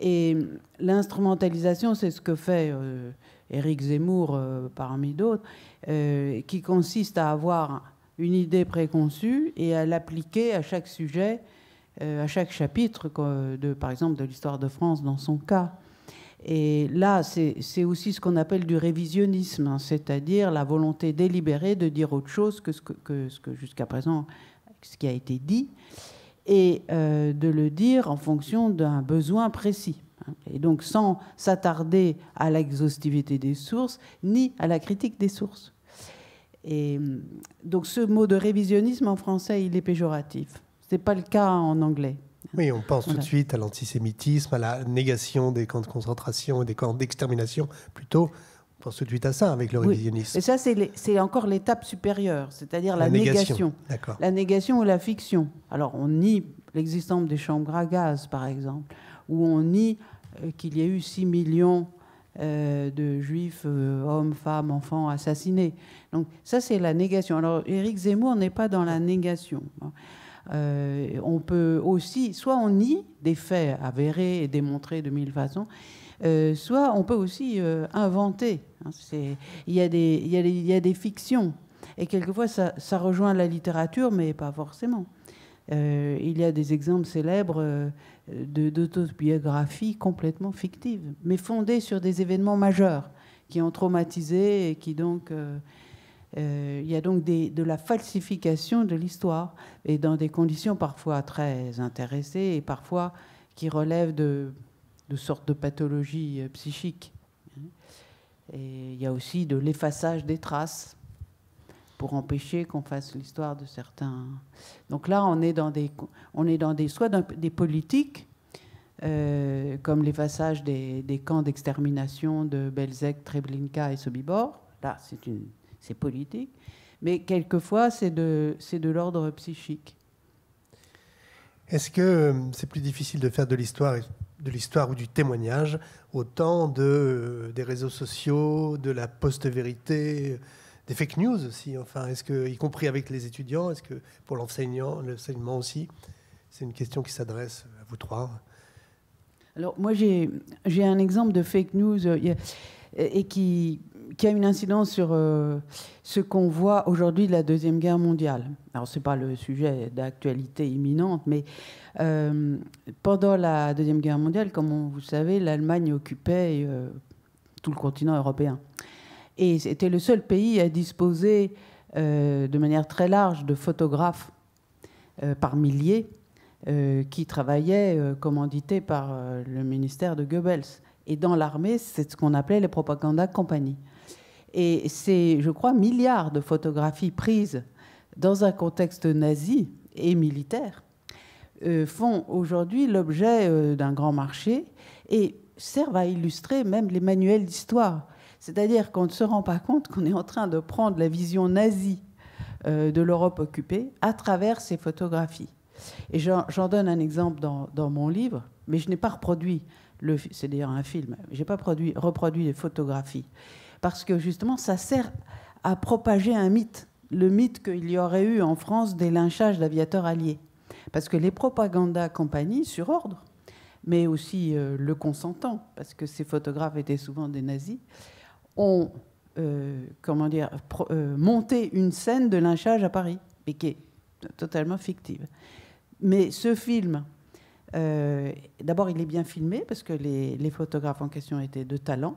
Et l'instrumentalisation, c'est ce que fait euh, Éric Zemmour euh, parmi d'autres, qui consiste à avoir une idée préconçue et à l'appliquer à chaque sujet, à chaque chapitre, par exemple de l'histoire de France dans son cas. Et là, c'est aussi ce qu'on appelle du révisionnisme, hein, c'est-à-dire la volonté délibérée de dire autre chose que ce que, jusqu'à présent, ce qui a été dit, et euh, de le dire en fonction d'un besoin précis. Hein. Et donc sans s'attarder à l'exhaustivité des sources, ni à la critique des sources. Et donc ce mot de révisionnisme en français, il est péjoratif. Ce n'est pas le cas en anglais. Oui, on pense tout de suite à l'antisémitisme, à la négation des camps de concentration et des camps d'extermination, plutôt. On pense tout de suite à ça avec le révisionnisme. Et ça, c'est encore l'étape supérieure, c'est-à-dire la, négation. La négation ou la fiction. Alors, on nie l'existence des chambres à gaz, par exemple, ou on nie euh, qu'il y a eu 6 millions euh, de juifs, euh, hommes, femmes, enfants assassinés. Donc ça, c'est la négation. Alors, Éric Zemmour n'est pas dans la négation. Euh, on peut aussi, soit on nie des faits avérés et démontrés de mille façons, euh, soit on peut aussi inventer. Il y, a des, fictions. Et quelquefois, ça, ça rejoint la littérature, mais pas forcément. Euh, il y a des exemples célèbres d'autobiographies complètement fictives, mais fondées sur des événements majeurs qui ont traumatisé et qui donc euh, il y a donc des, de la falsification de l'histoire, et dans des conditions parfois très intéressées et parfois qui relèvent de, sortes de pathologies euh, psychiques. Et il y a aussi de l'effaçage des traces pour empêcher qu'on fasse l'histoire de certains. Donc là, on est dans des, on est dans des soit des politiques euh, comme l'effaçage des, des camps d'extermination de Belzec, Treblinka et Sobibor. Là, c'est une c'est politique, mais quelquefois c'est de, de l'ordre psychique. Est-ce que euh, c'est plus difficile de faire de l'histoire de l'histoire ou du témoignage au temps de, euh, des réseaux sociaux, de la post-vérité, des fake news aussi. Enfin, est-ce que, y compris avec les étudiants, est-ce que pour l'enseignant, l'enseignement aussi, c'est une question qui s'adresse à vous trois. Alors moi j'ai un exemple de fake news euh, et qui qui a une incidence sur euh, ce qu'on voit aujourd'hui de la Deuxième Guerre mondiale. Alors, ce n'est pas le sujet d'actualité imminente, mais euh, pendant la Deuxième Guerre mondiale, comme on, vous savez, l'Allemagne occupait euh, tout le continent européen. Et c'était le seul pays à disposer de manière très large de photographes par milliers qui travaillaient commandités par le ministère de Goebbels. Et dans l'armée, c'est ce qu'on appelait les propagandas compagnies. Et c'est, je crois, milliards de photographies prises dans un contexte nazi et militaire euh, font aujourd'hui l'objet euh, d'un grand marché et servent à illustrer même les manuels d'histoire. C'est-à-dire qu'on ne se rend pas compte qu'on est en train de prendre la vision nazie euh, de l'Europe occupée à travers ces photographies. Et j'en donne un exemple dans, mon livre, mais je n'ai pas reproduit, c'est d'ailleurs un film, je n'ai pas produit, reproduit les photographies parce que justement, ça sert à propager un mythe, le mythe qu'il y aurait eu en France des lynchages d'aviateurs alliés. Parce que les propagandas compagnies, sur ordre, mais aussi euh, le consentant, parce que ces photographes étaient souvent des nazis, ont euh, comment dire, euh, monté une scène de lynchage à Paris, mais qui est totalement fictive. Mais ce film, d'abord, il est bien filmé, parce que les, les photographes en question étaient de talent.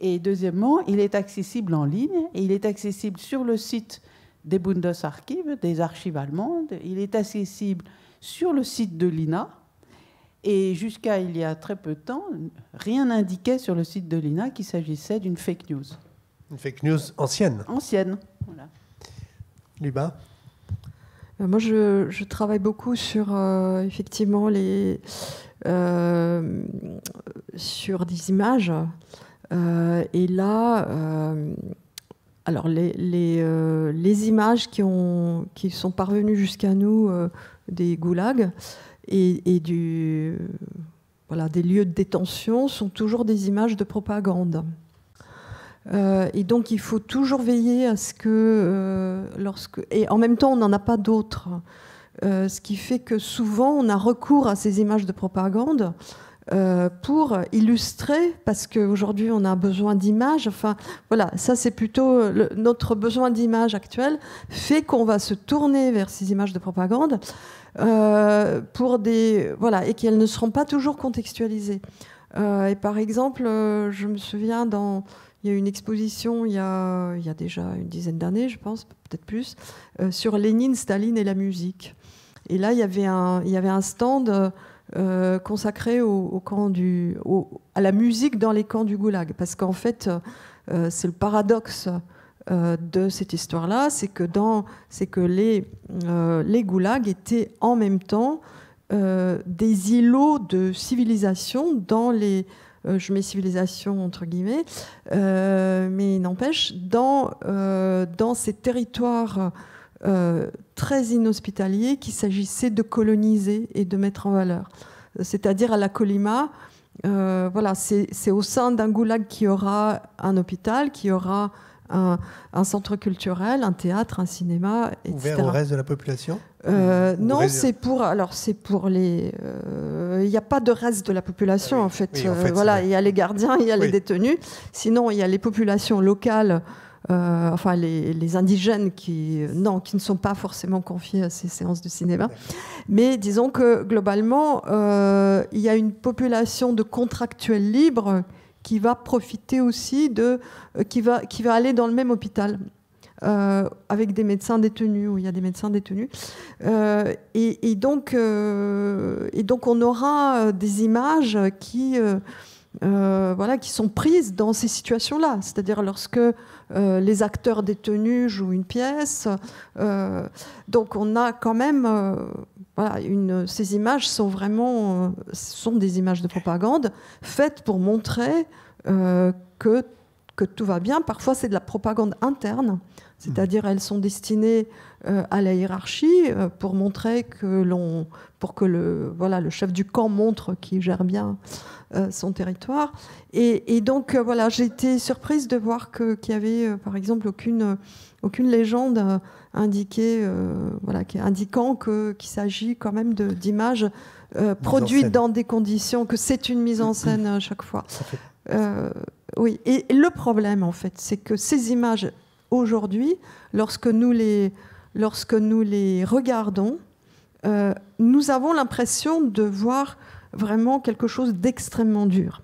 Et deuxièmement, il est accessible en ligne et il est accessible sur le site des Bundesarchives, des archives allemandes. Il est accessible sur le site de l'INA. Et jusqu'à il y a très peu de temps, rien n'indiquait sur le site de l'INA qu'il s'agissait d'une fake news. Une fake news ancienne Ancienne, voilà. Euh, moi, je, travaille beaucoup sur euh, effectivement les euh, sur des images euh, et là, euh, alors les, euh, images qui, sont parvenues jusqu'à nous des goulags et, des lieux de détention sont toujours des images de propagande. et donc il faut toujours veiller à ce que, Et en même temps, on n'en a pas d'autres. ce qui fait que souvent, on a recours à ces images de propagande euh, pour illustrer, parce qu'aujourd'hui on a besoin d'image. Enfin, voilà, ça c'est plutôt euh, notre besoin d'image actuel fait qu'on va se tourner vers ces images de propagande euh, pour des voilà et qu'elles ne seront pas toujours contextualisées. et par exemple, je me souviens dans il y a une exposition il y a, il y déjà une dizaine d'années, je pense, peut-être plus, sur Lénine, Staline et la musique. Et là, il y avait un, il y avait un stand euh, consacré au, camp du, à la musique dans les camps du goulag. Parce qu'en fait, euh, c'est le paradoxe euh, de cette histoire-là, c'est que, dans, que les, les goulags étaient en même temps des îlots de civilisation dans les... je mets civilisation entre guillemets, mais n'empêche, dans, dans ces territoires très inhospitalier qu'il s'agissait de coloniser et de mettre en valeur. C'est-à-dire à la Colima, euh, voilà, c'est au sein d'un goulag qui aura un hôpital, qui aura un, un, centre culturel, un théâtre, un cinéma, etc. Ouvert au reste de la population euh, Non, c'est pour alors c'est pour les. Euh, il n'y a pas de reste de la population ah en fait. voilà, il y a les gardiens, il y a les détenus. Sinon, il y a les populations locales euh, enfin les, indigènes qui, euh, non, qui ne sont pas forcément confiés à ces séances de cinéma. Mais disons que globalement, euh, il y a une population de contractuels libres qui va profiter aussi de, qui va, qui va aller dans le même hôpital. avec des médecins détenus, où il y a des médecins détenus. et, donc, et donc, on aura des images qui, voilà, qui sont prises dans ces situations-là. C'est-à-dire lorsque euh, les acteurs détenus jouent une pièce. Euh, donc on a quand même, euh, ces images sont vraiment, sont des images de propagande faites pour montrer que, tout va bien. Parfois c'est de la propagande interne, c'est-à-dire elles sont destinées à la hiérarchie pour montrer que l'on, pour que le, le chef du camp montre qu'il gère bien euh, son territoire. Et, donc, euh, voilà, j'ai été surprise de voir qu'il n'y y avait, euh, par exemple, aucune, aucune légende indiquée, voilà, indiquant qu'il s'agit quand même d'images produites dans des conditions, que c'est une mise en scène à chaque fois. oui, et le problème, en fait, c'est que ces images, aujourd'hui, lorsque nous les, lorsque nous les regardons, nous avons l'impression de voir vraiment quelque chose d'extrêmement dur.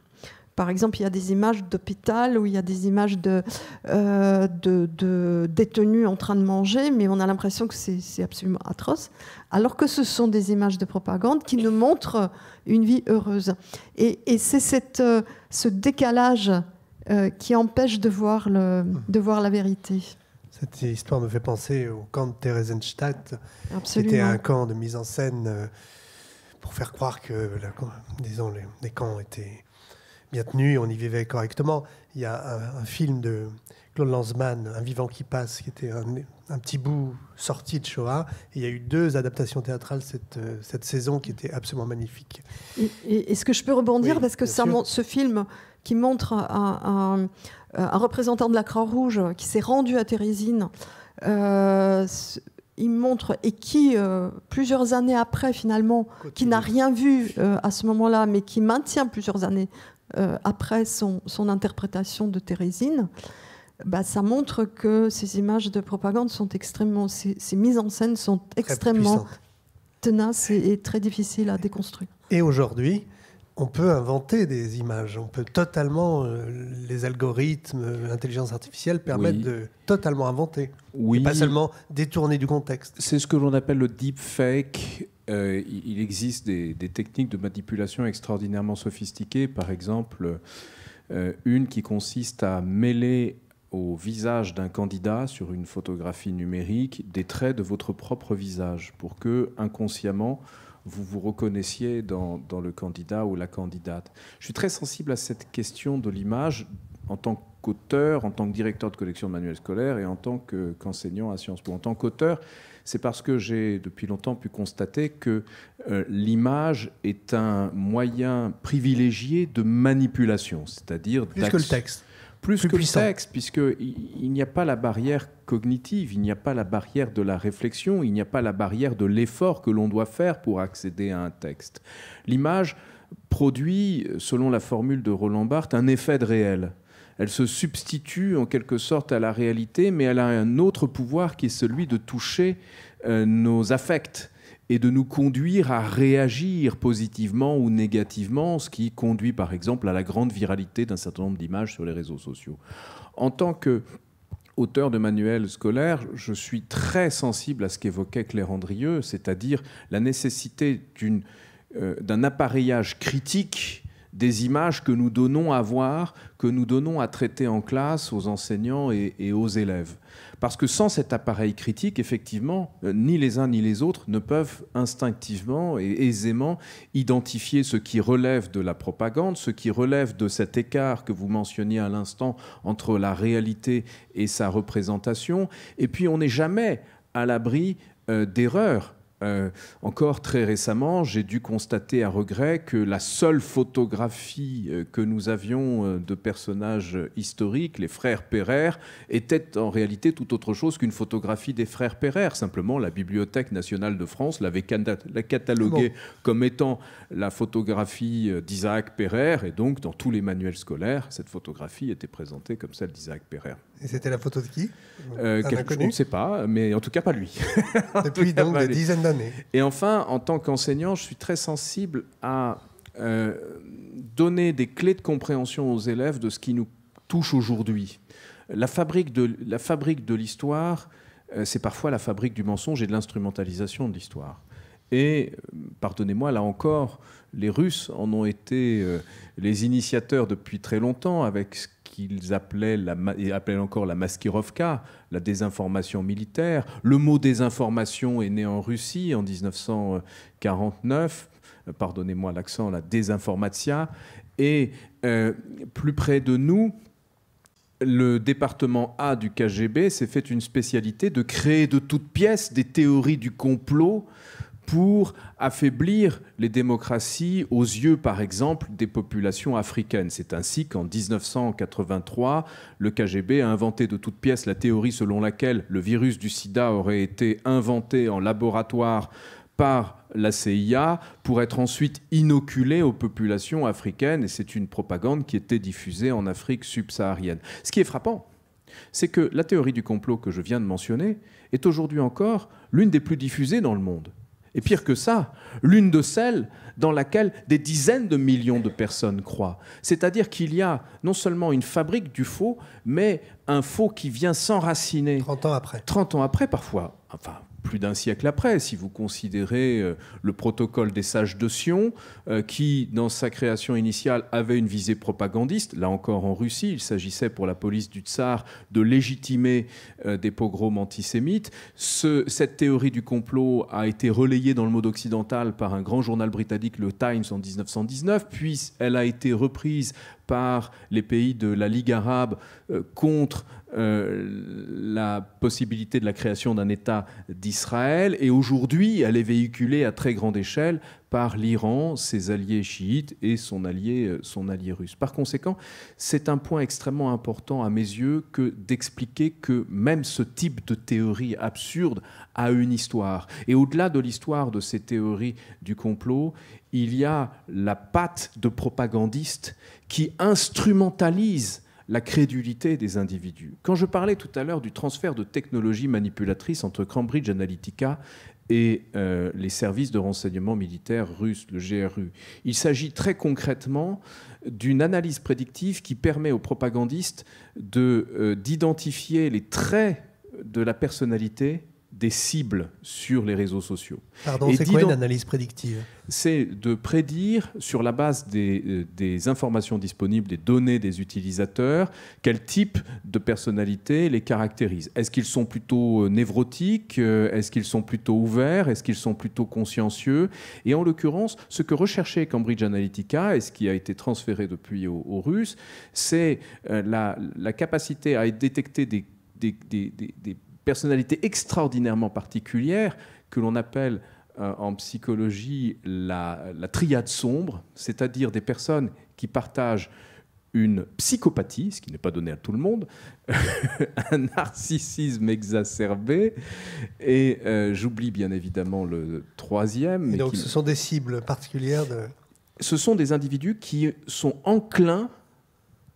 Par exemple, il y a des images d'hôpital où il y a des images de, euh, de, détenus en train de manger, mais on a l'impression que c'est absolument atroce, alors que ce sont des images de propagande qui nous montrent une vie heureuse. Et, c'est cette euh, ce décalage euh, qui empêche de voir, le, de voir la vérité. Cette histoire me fait penser au camp de Theresienstadt, qui était un camp de mise en scène pour faire croire que disons, les, camps étaient bien tenus, on y vivait correctement. Il y a un, film de Claude Lanzmann, Un vivant qui passe, qui était un, petit bout sorti de Shoah. il y a eu deux adaptations théâtrales cette, euh, cette saison qui étaient absolument magnifiques. Est-ce que je peux rebondir Parce que ce film qui montre un, représentant de la Croix-Rouge qui s'est rendu à Térésine. Euh, il montre et qui, euh, plusieurs années après finalement, qui n'a rien vu euh, à ce moment-là, mais qui maintient plusieurs années euh, après son, son, interprétation de Thérésine, bah, ça montre que ces images de propagande sont extrêmement, ces, mises en scène sont extrêmement tenaces et, très difficiles à déconstruire. Et aujourd'hui, on peut inventer des images, on peut totalement, euh, les algorithmes, l'intelligence euh, artificielle permettent de totalement inventer, oui. pas seulement détourner du contexte. C'est ce que l'on appelle le deep fake. Euh, il existe des, des, techniques de manipulation extraordinairement sophistiquées, par exemple une qui consiste à mêler au visage d'un candidat sur une photographie numérique des traits de votre propre visage pour que inconsciemment vous vous reconnaissiez dans, le candidat ou la candidate. Je suis très sensible à cette question de l'image en tant qu'auteur, en tant que directeur de collection de manuels scolaires et en tant qu'enseignant à Sciences Po. En tant qu'auteur, c'est parce que j'ai depuis longtemps pu constater que euh, l'image est un moyen privilégié de manipulation, c'est-à-dire plus que le texte plus, que le sexe, puisqu'il n'y a pas la barrière cognitive, il n'y a pas la barrière de la réflexion, il n'y a pas la barrière de l'effort que l'on doit faire pour accéder à un texte. L'image produit, selon la formule de Roland Barthes, un effet de réel. Elle se substitue en quelque sorte à la réalité, mais elle a un autre pouvoir qui est celui de toucher euh, nos affects et de nous conduire à réagir positivement ou négativement, ce qui conduit par exemple à la grande viralité d'un certain nombre d'images sur les réseaux sociaux. En tant que auteur de manuels scolaires, je suis très sensible à ce qu'évoquait Claire Andrieux, c'est-à-dire la nécessité euh, d'un appareillage critique des images que nous donnons à voir, que nous donnons à traiter en classe aux enseignants et aux élèves. Parce que sans cet appareil critique, effectivement, euh, ni les uns ni les autres ne peuvent instinctivement et aisément identifier ce qui relève de la propagande, ce qui relève de cet écart que vous mentionniez à l'instant entre la réalité et sa représentation. Et puis on n'est jamais à l'abri euh, d'erreurs euh, encore très récemment, j'ai dû constater à regret que la seule photographie euh, que nous avions euh, de personnages historiques, les frères Pereire, était en réalité tout autre chose qu'une photographie des frères Pereire. Simplement, la Bibliothèque nationale de France l'avait cataloguée ah comme étant la photographie d'Isaac Pereire, et donc dans tous les manuels scolaires, cette photographie était présentée comme celle d'Isaac Pereire. Et c'était la photo de qui euh, Je ne sais pas, mais en tout cas pas lui. <laughs> Depuis donc des dizaines d'années. Et enfin, en tant qu'enseignant, je suis très sensible à euh, donner des clés de compréhension aux élèves de ce qui nous touche aujourd'hui. La fabrique de l'histoire, euh, c'est parfois la fabrique du mensonge et de l'instrumentalisation de l'histoire. Et, euh, pardonnez-moi, là encore, les Russes en ont été les initiateurs depuis très longtemps avec ce qu'ils appelaient, la, encore la maskirovka, la désinformation militaire. Le mot désinformation est né en Russie en 1949, euh, pardonnez-moi l'accent, la désinformatia. Et euh, plus près de nous, le département A du KGB s'est fait une spécialité de créer de toutes pièces des théories du complot pour affaiblir les démocraties aux yeux, par exemple, des populations africaines. C'est ainsi qu'en 1983, le KGB a inventé de toutes pièces la théorie selon laquelle le virus du sida aurait été inventé en laboratoire par la CIA pour être ensuite inoculé aux populations africaines. Et c'est une propagande qui était diffusée en Afrique subsaharienne. Ce qui est frappant, c'est que la théorie du complot que je viens de mentionner est aujourd'hui encore l'une des plus diffusées dans le monde. Et pire que ça, l'une de celles dans laquelle des dizaines de millions de personnes croient. C'est-à-dire qu'il y a non seulement une fabrique du faux, mais un faux qui vient s'enraciner. 30 ans après. 30 ans après, parfois. Enfin, plus d'un siècle après, si vous considérez euh, le protocole des sages de Sion, euh, qui, dans sa création initiale, avait une visée propagandiste, là encore en Russie, il s'agissait pour la police du tsar de légitimer euh, des pogroms antisémites. cette théorie du complot a été relayée dans le monde occidental par un grand journal britannique, le Times, en 1919, puis elle a été reprise par les pays de la Ligue arabe contre euh, la possibilité de la création d'un État d'Israël, et aujourd'hui, elle est véhiculée à très grande échelle par l'Iran, ses alliés chiites et son allié, euh, son allié russe. Par conséquent, c'est un point extrêmement important à mes yeux que d'expliquer que même ce type de théorie absurde a une histoire. Et au-delà de l'histoire de ces théories du complot, il y a la patte de propagandistes qui instrumentalise la crédulité des individus. Quand je parlais tout à l'heure du transfert de technologies manipulatrices entre Cambridge Analytica et euh, les services de renseignement militaire russes, le GRU, il s'agit très concrètement d'une analyse prédictive qui permet aux propagandistes euh, d'identifier les traits de la personnalité des cibles sur les réseaux sociaux. Pardon, c'est quoi une analyse prédictive C'est de prédire, sur la base euh, des, informations disponibles, des données des utilisateurs, quel type de personnalité les caractérise. Est-ce qu'ils sont plutôt euh, névrotiques euh, Est-ce qu'ils sont plutôt ouverts Est-ce qu'ils sont plutôt consciencieux Et en l'occurrence, ce que recherchait Cambridge Analytica, et ce qui a été transféré depuis aux, Russes, c'est la, capacité à détecter des personnalité extraordinairement particulière que l'on appelle euh, en psychologie la, triade sombre, c'est-à-dire des personnes qui partagent une psychopathie, ce qui n'est pas donné à tout le monde, <laughs> un narcissisme exacerbé, et euh, j'oublie bien évidemment le troisième. donc ce sont des cibles particulières de... Ce sont des individus qui sont enclins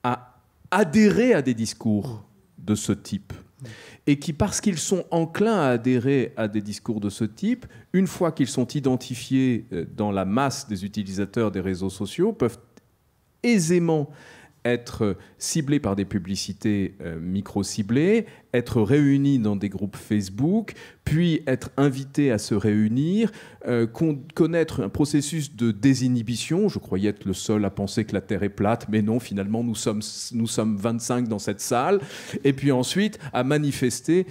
à adhérer à des discours de ce type et qui, parce qu'ils sont enclins à adhérer à des discours de ce type, une fois qu'ils sont identifiés euh, dans la masse des utilisateurs des réseaux sociaux, peuvent aisément être euh, ciblé par des publicités euh, micro-ciblées, être réunis dans des groupes Facebook, puis être invité à se réunir, euh, connaître un processus de désinhibition. Je croyais être le seul à penser que la Terre est plate, mais non, finalement, nous sommes, nous sommes 25 dans cette salle. Et puis ensuite, à manifester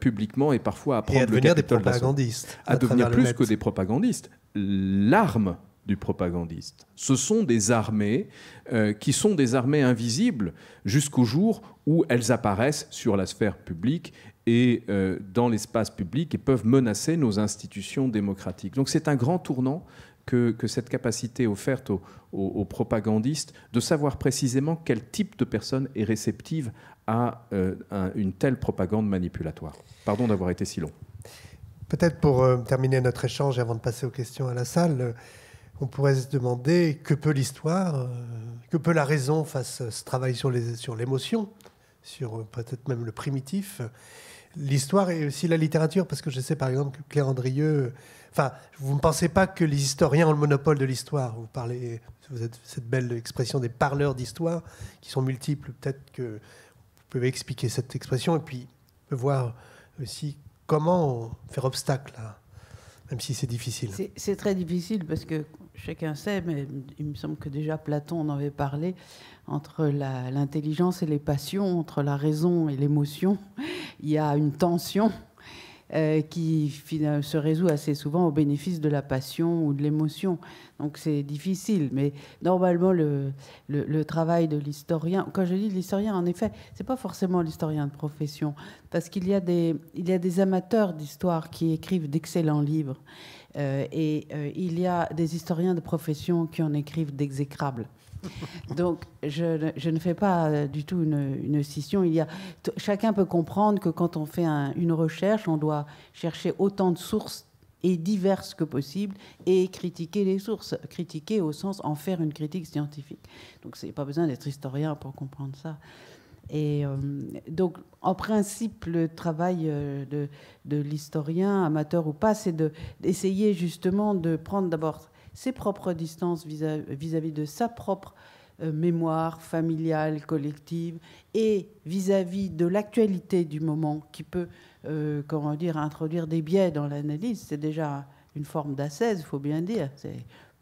publiquement et parfois à prendre et à devenir des propagandistes. À, à devenir plus que des propagandistes. L'arme du propagandiste. Ce sont des armées euh, qui sont des armées invisibles jusqu'au jour où elles apparaissent sur la sphère publique et euh, dans l'espace public et peuvent menacer nos institutions démocratiques. Donc c'est un grand tournant que, cette capacité offerte aux, propagandistes de savoir précisément quel type de personne est réceptive à, euh, une telle propagande manipulatoire. Pardon d'avoir été si long. Peut-être pour terminer notre échange avant de passer aux questions à la salle, on pourrait se demander que peut l'histoire, euh, que peut la raison face à ce travail sur l'émotion, sur, euh, peut-être même le primitif. L'histoire et aussi la littérature, parce que je sais par exemple que Claire Andrieux, enfin, vous ne pensez pas que les historiens ont le monopole de l'histoire. Vous parlez, vous êtes cette belle expression des parleurs d'histoire, qui sont multiples. Peut-être que vous pouvez expliquer cette expression et puis voir aussi comment faire obstacle à, même si c'est difficile. C'est très difficile parce que chacun sait, mais il me semble que déjà Platon en avait parlé, entre l'intelligence et les passions, entre la raison et l'émotion, <laughs> il y a une tension euh, qui se résout assez souvent au bénéfice de la passion ou de l'émotion. Donc c'est difficile, mais normalement le, travail de l'historien, quand je dis l'historien, en effet, ce n'est pas forcément l'historien de profession, parce qu'il y a des, amateurs d'histoire qui écrivent d'excellents livres, euh, et euh, il y a des historiens de profession qui en écrivent d'exécrables. <laughs> Donc, je, ne fais pas euh, du tout une, scission. Il y a, chacun peut comprendre que quand on fait une recherche, on doit chercher autant de sources et diverses que possible et critiquer les sources. Critiquer au sens en faire une critique scientifique. Donc, il n'y a pas besoin d'être historien pour comprendre ça. Et euh, donc, en principe, le travail euh, de, l'historien, amateur ou pas, c'est d'essayer justement de prendre d'abord ses propres distances vis-à-vis de sa propre euh, mémoire familiale, collective, et vis-à-vis de l'actualité du moment qui peut, euh, comment dire, introduire des biais dans l'analyse. C'est déjà une forme d'assaise, il faut bien dire. C'est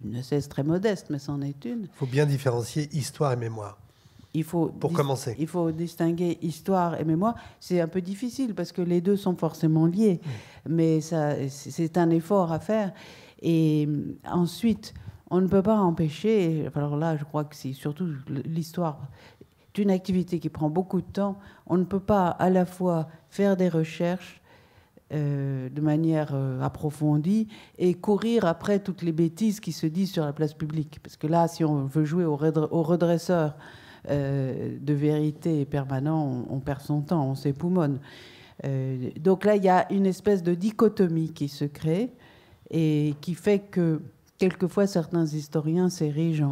une assaise très modeste, mais c'en est une. Il faut bien différencier histoire et mémoire. Il faut pour commencer. Il faut distinguer histoire et mémoire. C'est un peu difficile parce que les deux sont forcément liés, mmh. mais mais c'est un effort à faire. Et euh, ensuite, on ne peut pas empêcher, alors là, je crois que c'est surtout l'histoire d'une activité qui prend beaucoup de temps, on ne peut pas à la fois faire des recherches euh, de manière euh, approfondie et courir après toutes les bêtises qui se disent sur la place publique. Parce que là, si on veut jouer au, redresseur de vérité permanent, on, on, perd son temps, on s'époumonne. donc là, il y a une espèce de dichotomie qui se crée et qui fait que quelquefois certains historiens s'érigent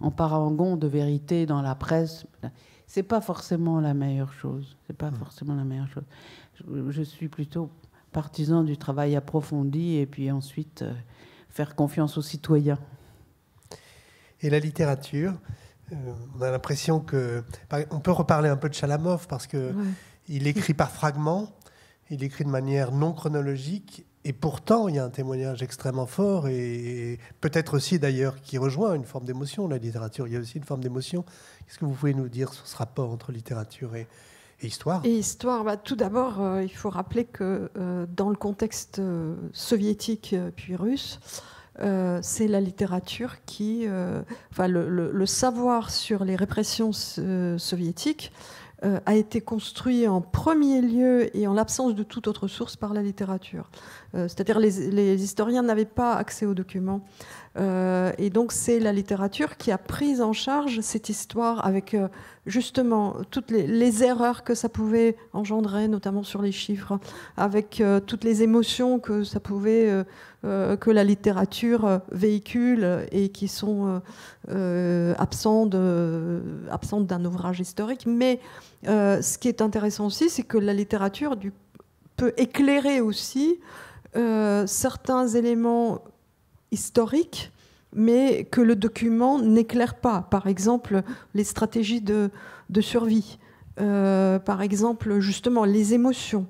en, parangon de vérité dans la presse. C'est pas forcément la meilleure chose. C'est pas mmh. forcément la meilleure chose. Je, suis plutôt partisan du travail approfondi et puis ensuite euh, faire confiance aux citoyens. Et la littérature, euh, on a l'impression que on peut reparler un peu de Chalamov parce que il écrit par fragments, il écrit de manière non chronologique et pourtant, il y a un témoignage extrêmement fort et peut-être aussi d'ailleurs qui rejoint une forme d'émotion, la littérature. Il y a aussi une forme d'émotion. Qu'est-ce que vous pouvez nous dire sur ce rapport entre littérature et, histoire Et histoire, bah, tout d'abord, euh, il faut rappeler que euh, dans le contexte euh, soviétique puis russe, c'est la littérature qui, enfin, le, savoir sur les répressions soviétiques euh, a été construit en premier lieu et en l'absence de toute autre source par la littérature. Euh, c'est-à-dire les, les historiens n'avaient pas accès aux documents. Euh, et donc c'est la littérature qui a pris en charge cette histoire avec euh, justement toutes les, erreurs que ça pouvait engendrer, notamment sur les chiffres, avec euh, toutes les émotions que ça pouvait que la littérature véhicule et qui sont absentes d'un ouvrage historique. Mais ce qui est intéressant aussi, c'est que la littérature du, peut éclairer aussi certains éléments historique, mais que le document n'éclaire pas. Par exemple, les stratégies de, survie, euh, par exemple, justement, les émotions.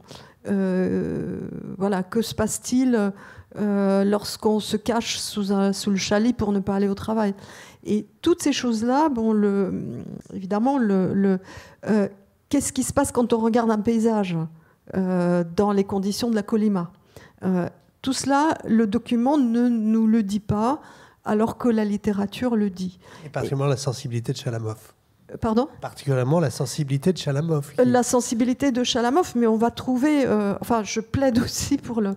Euh, voilà, que se passe-t-il euh, lorsqu'on se cache sous, sous, le chalet pour ne pas aller au travail Et toutes ces choses-là, bon, le, évidemment, qu'est-ce qui se passe quand on regarde un paysage dans les conditions de la colima tout cela, le document ne nous le dit pas, alors que la littérature le dit. Et particulièrement la sensibilité de Chalamov. Pardon Particulièrement la sensibilité de Chalamov. La sensibilité de Chalamov, mais on va trouver. Euh, enfin, je plaide <laughs> aussi pour, le,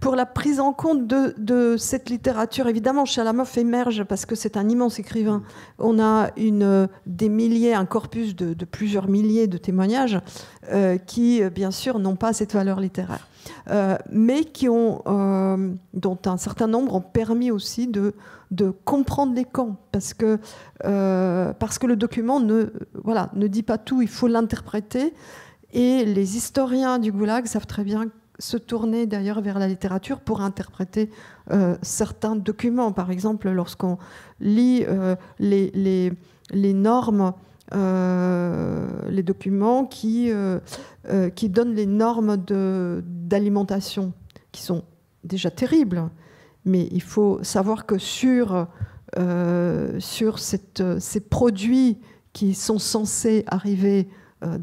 pour la prise en compte de, cette littérature. Évidemment, Chalamov émerge parce que c'est un immense écrivain. Mm. On a une, des milliers, un corpus de, plusieurs milliers de témoignages euh, qui, bien sûr, n'ont pas cette valeur littéraire. Euh, mais qui ont, euh, dont un certain nombre ont permis aussi de, comprendre les camps, parce que, euh, parce que le document ne, voilà, ne dit pas tout, il faut l'interpréter, et les historiens du goulag savent très bien se tourner d'ailleurs vers la littérature pour interpréter certains documents. Par exemple, lorsqu'on lit les, les normes euh, les documents qui, euh, euh, qui donnent les normes d'alimentation, qui sont déjà terribles, mais il faut savoir que sur, sur cette, ces produits qui sont censés arriver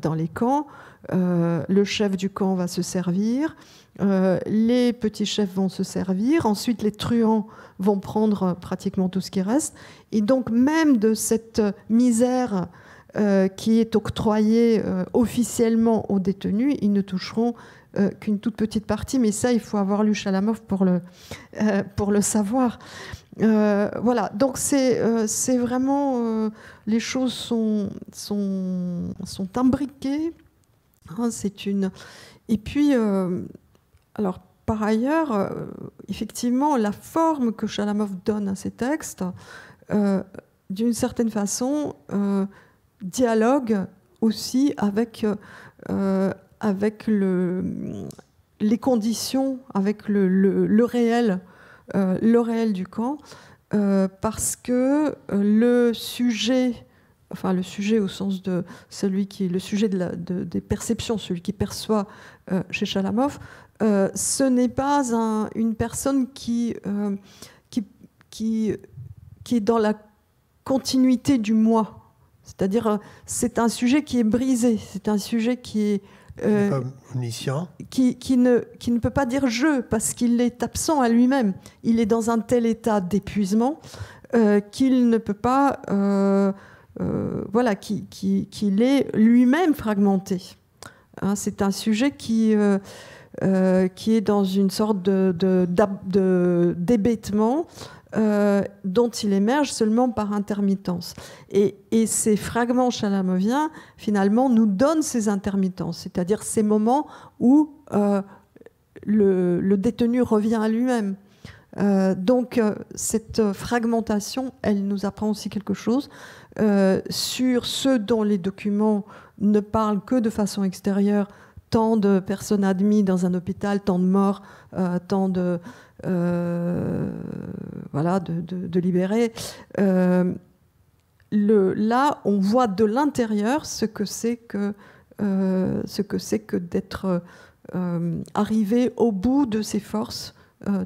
dans les camps, le chef du camp va se servir, les petits chefs vont se servir, ensuite les truands vont prendre pratiquement tout ce qui reste. Et donc même de cette misère euh, qui est octroyé euh, officiellement aux détenus, ils ne toucheront euh, qu'une toute petite partie, mais ça, il faut avoir lu Chalamov pour le, pour le savoir. voilà, donc c'est vraiment, les choses sont, sont, sont imbriquées. Hein, c'est une... Et puis, alors par ailleurs, effectivement, la forme que Chalamov donne à ses textes, d'une certaine façon, dialogue aussi avec, euh, euh, avec le, les conditions, avec le, réel, euh, le réel du camp, parce que le sujet, enfin le sujet au sens de celui qui est le sujet de la, des perceptions, celui qui perçoit chez Chalamov, ce n'est pas une personne qui, qui, qui, qui est dans la continuité du moi c'est-à-dire, euh, c'est un sujet qui est brisé, c'est un sujet qui est... Euh, qui, ne, qui ne peut pas dire je parce qu'il est absent à lui-même. Il est dans un tel état d'épuisement euh, qu'il ne peut pas... voilà, qu'il qui, est lui-même fragmenté. Hein, c'est un sujet qui... qui est dans une sorte de, d'ébêtement euh, dont il émerge seulement par intermittence. Et, ces fragments chalamoviens, finalement, nous donnent ces intermittences, c'est-à-dire ces moments où euh, le, détenu revient à lui-même. Euh, donc cette fragmentation, elle nous apprend aussi quelque chose sur ceux dont les documents ne parlent que de façon extérieure, tant de personnes admises dans un hôpital, tant de morts, tant de, euh, voilà, de, de, libérer. Euh, là, on voit de l'intérieur ce que c'est que, euh, ce que, c'est que d'être arrivé au bout de ses forces,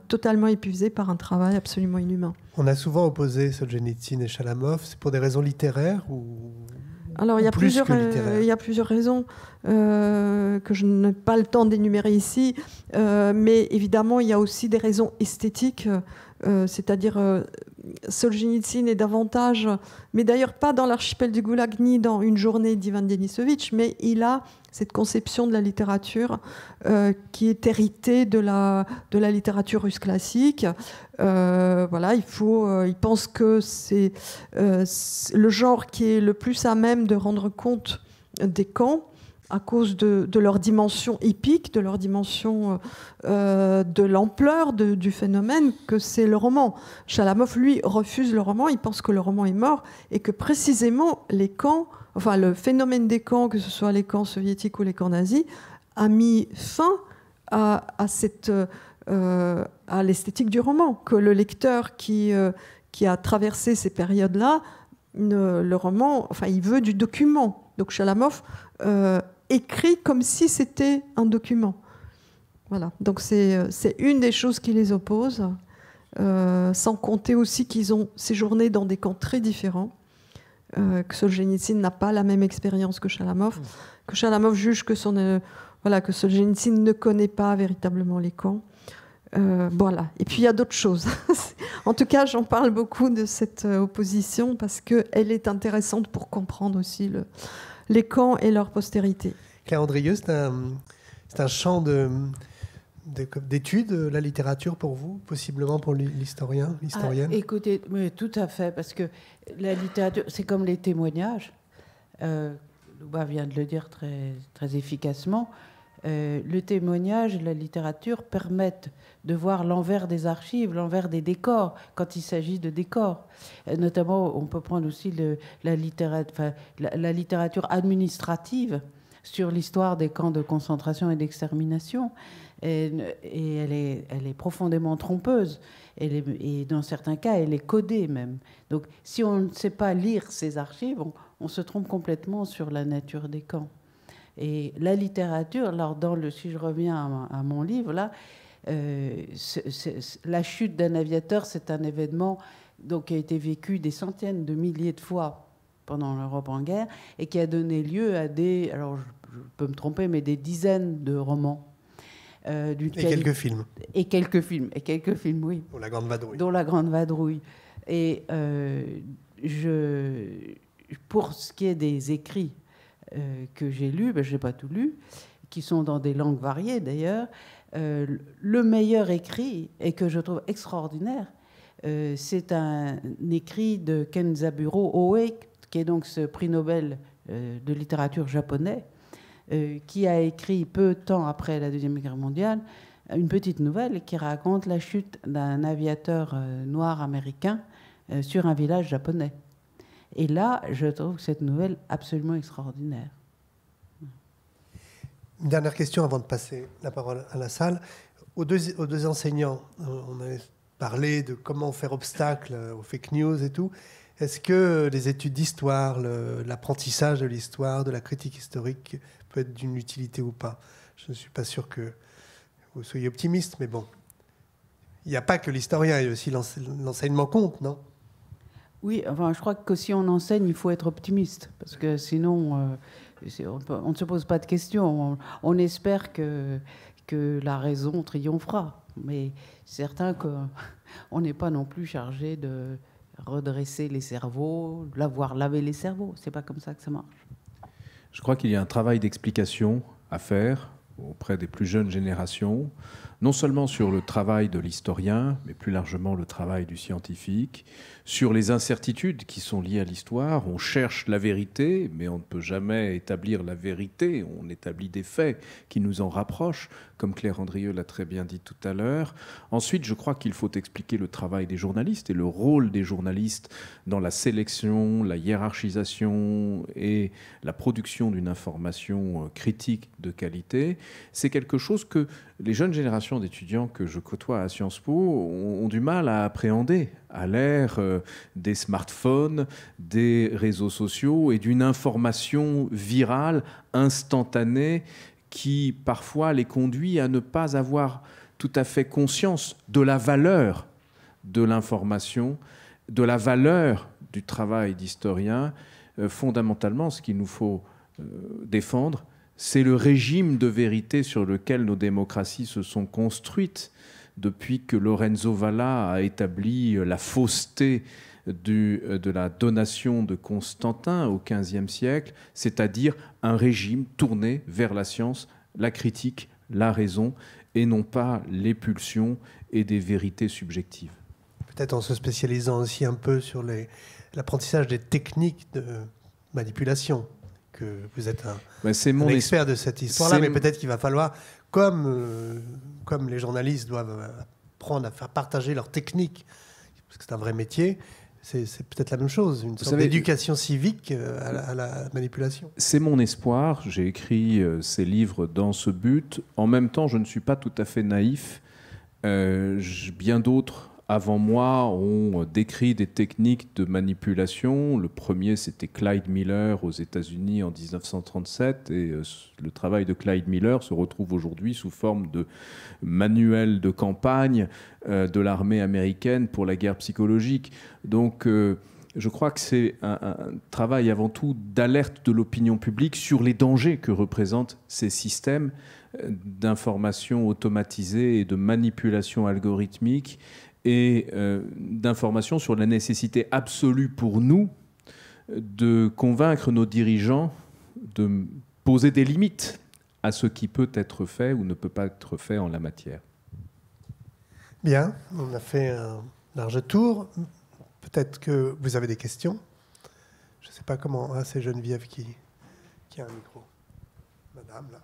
totalement épuisé par un travail absolument inhumain. On a souvent opposé Solzhenitsyn et Chalamov, c'est pour des raisons littéraires ou alors il y a plusieurs, euh, il plusieurs raisons euh, que je n'ai pas le temps d'énumérer ici, euh, mais évidemment il y a aussi des raisons esthétiques, c'est-à-dire Solzhenitsyn est davantage, mais d'ailleurs pas dans l'archipel du Goulag ni dans une journée d'Ivan Denisovitch, mais il a cette conception de la littérature euh, qui est héritée de la, de la littérature russe classique. Euh, voilà, il faut, euh, il pense que c'est le genre qui est le plus à même de rendre compte des camps à cause de, leur dimension épique, de leur dimension de l'ampleur du phénomène, que c'est le roman. Chalamov, lui, refuse le roman, il pense que le roman est mort et que précisément les camps enfin le phénomène des camps, que ce soit les camps soviétiques ou les camps nazis, a mis fin à, euh, l'esthétique du roman, que le lecteur qui, euh, a traversé ces périodes-là, le roman, enfin, il veut du document. Donc Chalamov euh, écrit comme si c'était un document. Voilà, donc c'est une des choses qui les oppose, sans compter aussi qu'ils ont séjourné dans des camps très différents. Euh, mm. que Solzhenitsyn n'a pas la même expérience que Chalamov, mm. que Chalamov juge que, son, euh, voilà, que Solzhenitsyn ne connaît pas véritablement les camps. Euh, voilà. Et puis il y a d'autres choses. <laughs> en tout cas, j'en parle beaucoup de cette opposition parce qu'elle est intéressante pour comprendre aussi le, les camps et leur postérité. Claire Andrieux, c'est un, champ de, d'études, la littérature pour vous, possiblement pour l'historien, l'historienne ah, Écoutez, oui, tout à fait, parce que la littérature, c'est comme les témoignages. Euh, Louba vient de le dire très, très efficacement. Euh, le témoignage et la littérature permettent de voir l'envers des archives, l'envers des décors, quand il s'agit de décors. Euh, notamment, on peut prendre aussi la, littérature, administrative sur l'histoire des camps de concentration et d'extermination. Et, elle, est, elle, est, profondément trompeuse et dans certains cas, elle est codée même. Donc si on ne sait pas lire ces archives, on, se trompe complètement sur la nature des camps. Et la littérature, alors dans le, si je reviens à, mon livre, là, euh, la chute d'un aviateur, c'est un événement donc, qui a été vécu des centaines de milliers de fois pendant l'Europe en guerre et qui a donné lieu à des, alors je peux me tromper, mais des dizaines de romans euh, et quelques films. Et quelques films, et quelques films, oui. Dont La Grande Vadrouille. Dont La Grande Vadrouille. Et euh, je, pour ce qui est des écrits euh, que j'ai lus, ben, je n'ai pas tout lu, qui sont dans des langues variées d'ailleurs, le meilleur écrit, et que je trouve extraordinaire, c'est un écrit de Kenzaburo Oe, qui est donc ce prix Nobel de littérature japonais, euh, qui a écrit peu de temps après la Deuxième Guerre mondiale une petite nouvelle qui raconte la chute d'un aviateur euh, noir américain euh, sur un village japonais. Et là, je trouve cette nouvelle absolument extraordinaire. Une dernière question avant de passer la parole à la salle. Aux deux, aux deux enseignants, on a parlé de comment faire obstacle aux fake news et tout. Est-ce que les études d'histoire, l'apprentissage de l'histoire, de la critique historique peut être d'une utilité ou pas. Je ne suis pas sûr que vous soyez optimiste, mais bon. Il n'y a pas que l'historien, il y aussi l'enseignement compte, non Oui, enfin, je crois que si on enseigne, il faut être optimiste, parce que sinon, euh, on ne se pose pas de questions. On, espère que, que la raison triomphera, mais certain qu'on <laughs> n'est pas non plus chargé de redresser les cerveaux, d'avoir lavé les cerveaux. C'est pas comme ça que ça marche. Je crois qu'il y a un travail d'explication à faire auprès des plus jeunes générations non seulement sur le travail de l'historien, mais plus largement le travail du scientifique, sur les incertitudes qui sont liées à l'histoire. On cherche la vérité, mais on ne peut jamais établir la vérité. On établit des faits qui nous en rapprochent, comme Claire Andrieux l'a très bien dit tout à l'heure. Ensuite, je crois qu'il faut expliquer le travail des journalistes et le rôle des journalistes dans la sélection, la hiérarchisation et la production d'une information euh, critique de qualité. C'est quelque chose que les jeunes générations d'étudiants que je côtoie à Sciences Po ont, du mal à appréhender à l'ère euh, des smartphones, des réseaux sociaux et d'une information virale, instantanée, qui parfois les conduit à ne pas avoir tout à fait conscience de la valeur de l'information, de la valeur du travail d'historien. Euh, fondamentalement, ce qu'il nous faut euh, défendre, c'est le régime de vérité sur lequel nos démocraties se sont construites depuis que Lorenzo Valla a établi euh, la fausseté euh, de la donation de Constantin au XVe siècle, c'est-à-dire un régime tourné vers la science, la critique, la raison, et non pas les pulsions et des vérités subjectives. Peut-être en se spécialisant aussi un peu sur l'apprentissage des techniques de manipulation vous êtes un, ben, mon expert de cette histoire-là, mais peut-être qu'il va falloir, comme, euh, comme les journalistes doivent euh, apprendre à faire partager leurs technique, parce que c'est un vrai métier, c'est peut-être la même chose, une sorte d'éducation civique euh, à la, manipulation. C'est mon espoir. J'ai écrit ces livres dans ce but. En même temps, je ne suis pas tout à fait naïf. bien d'autres avant moi ont euh, décrit des techniques de manipulation. Le premier, c'était Clyde Miller aux États-Unis en 1937. Et euh, le travail de Clyde Miller se retrouve aujourd'hui sous forme de manuel de campagne euh, de l'armée américaine pour la guerre psychologique. Donc. Je crois que c'est un, travail avant tout d'alerte de l'opinion publique sur les dangers que représentent ces systèmes d'information automatisée et de manipulation algorithmique et euh, d'informations sur la nécessité absolue pour nous de convaincre nos dirigeants de poser des limites à ce qui peut être fait ou ne peut pas être fait en la matière. Bien, on a fait un large tour. Peut-être que vous avez des questions. Je ne sais pas comment. Hein, C'est Geneviève qui, qui a un micro. Madame, là.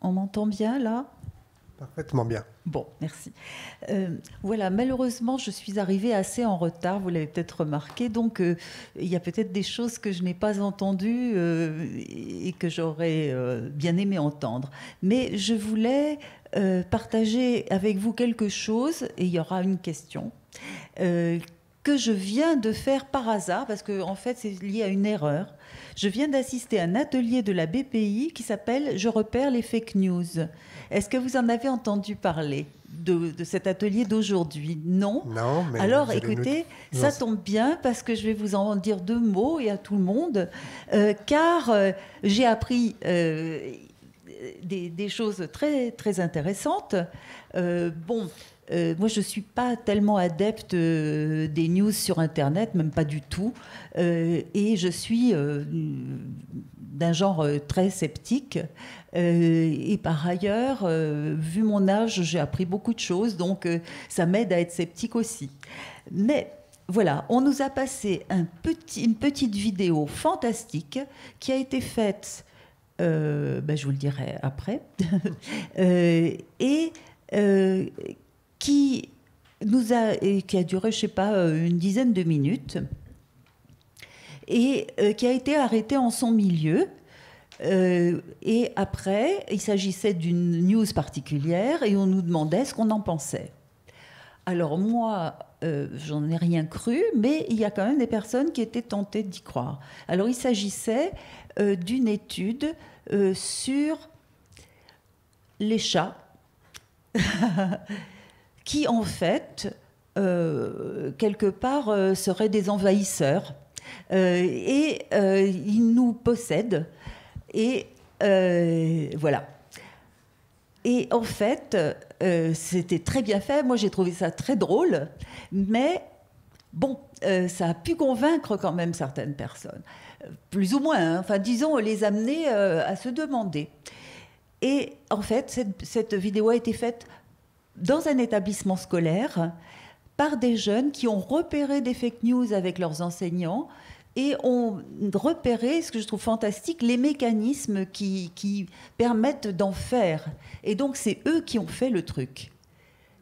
On m'entend bien là Parfaitement bien. Bon, merci. Euh, voilà, malheureusement, je suis arrivée assez en retard, vous l'avez peut-être remarqué, donc euh, il y a peut-être des choses que je n'ai pas entendues euh, et que j'aurais bien aimé entendre. Mais je voulais partager avec vous quelque chose, et il y aura une question, que je viens de faire par hasard, parce que en fait c'est lié à une erreur. Je viens d'assister à un atelier de la BPI qui s'appelle Je repère les fake news. Est-ce que vous en avez entendu parler de, cet atelier d'aujourd'hui Non. Non, mais Alors écoutez, ça tombe bien parce que je vais vous en dire deux mots et à tout le monde, euh, car euh, j'ai appris. Euh, des, choses très, très intéressantes. bon, euh, moi, je ne suis pas tellement adepte euh, des news sur Internet, même pas du tout. Euh, et je suis d'un genre très sceptique. et par ailleurs, vu mon âge, j'ai appris beaucoup de choses, donc ça m'aide à être sceptique aussi. Mais voilà, on nous a passé un petit, une petite vidéo fantastique qui a été faite, ben, je vous le dirai après, <laughs> et qui, nous a, qui a duré, je sais pas, euh, une dizaine de minutes, et euh, qui a été arrêté en son milieu. Euh, et après, il s'agissait d'une news particulière et on nous demandait ce qu'on en pensait. Alors moi, je j'en ai rien cru, mais il y a quand même des personnes qui étaient tentées d'y croire. Alors il s'agissait d'une étude sur les chats <laughs> qui en fait, euh, quelque part, euh, seraient des envahisseurs. Euh, et ils nous possèdent. Et voilà. Et en fait, c'était très bien fait. Moi, j'ai trouvé ça très drôle. Mais bon, ça a pu convaincre quand même certaines personnes. Plus ou moins. Hein. Enfin, disons, les amener à se demander. Et en fait, cette, vidéo a été faite dans un établissement scolaire par des jeunes qui ont repéré des fake news avec leurs enseignants et ont repéré, ce que je trouve fantastique, les mécanismes qui, qui permettent d'en faire. Et donc c'est eux qui ont fait le truc.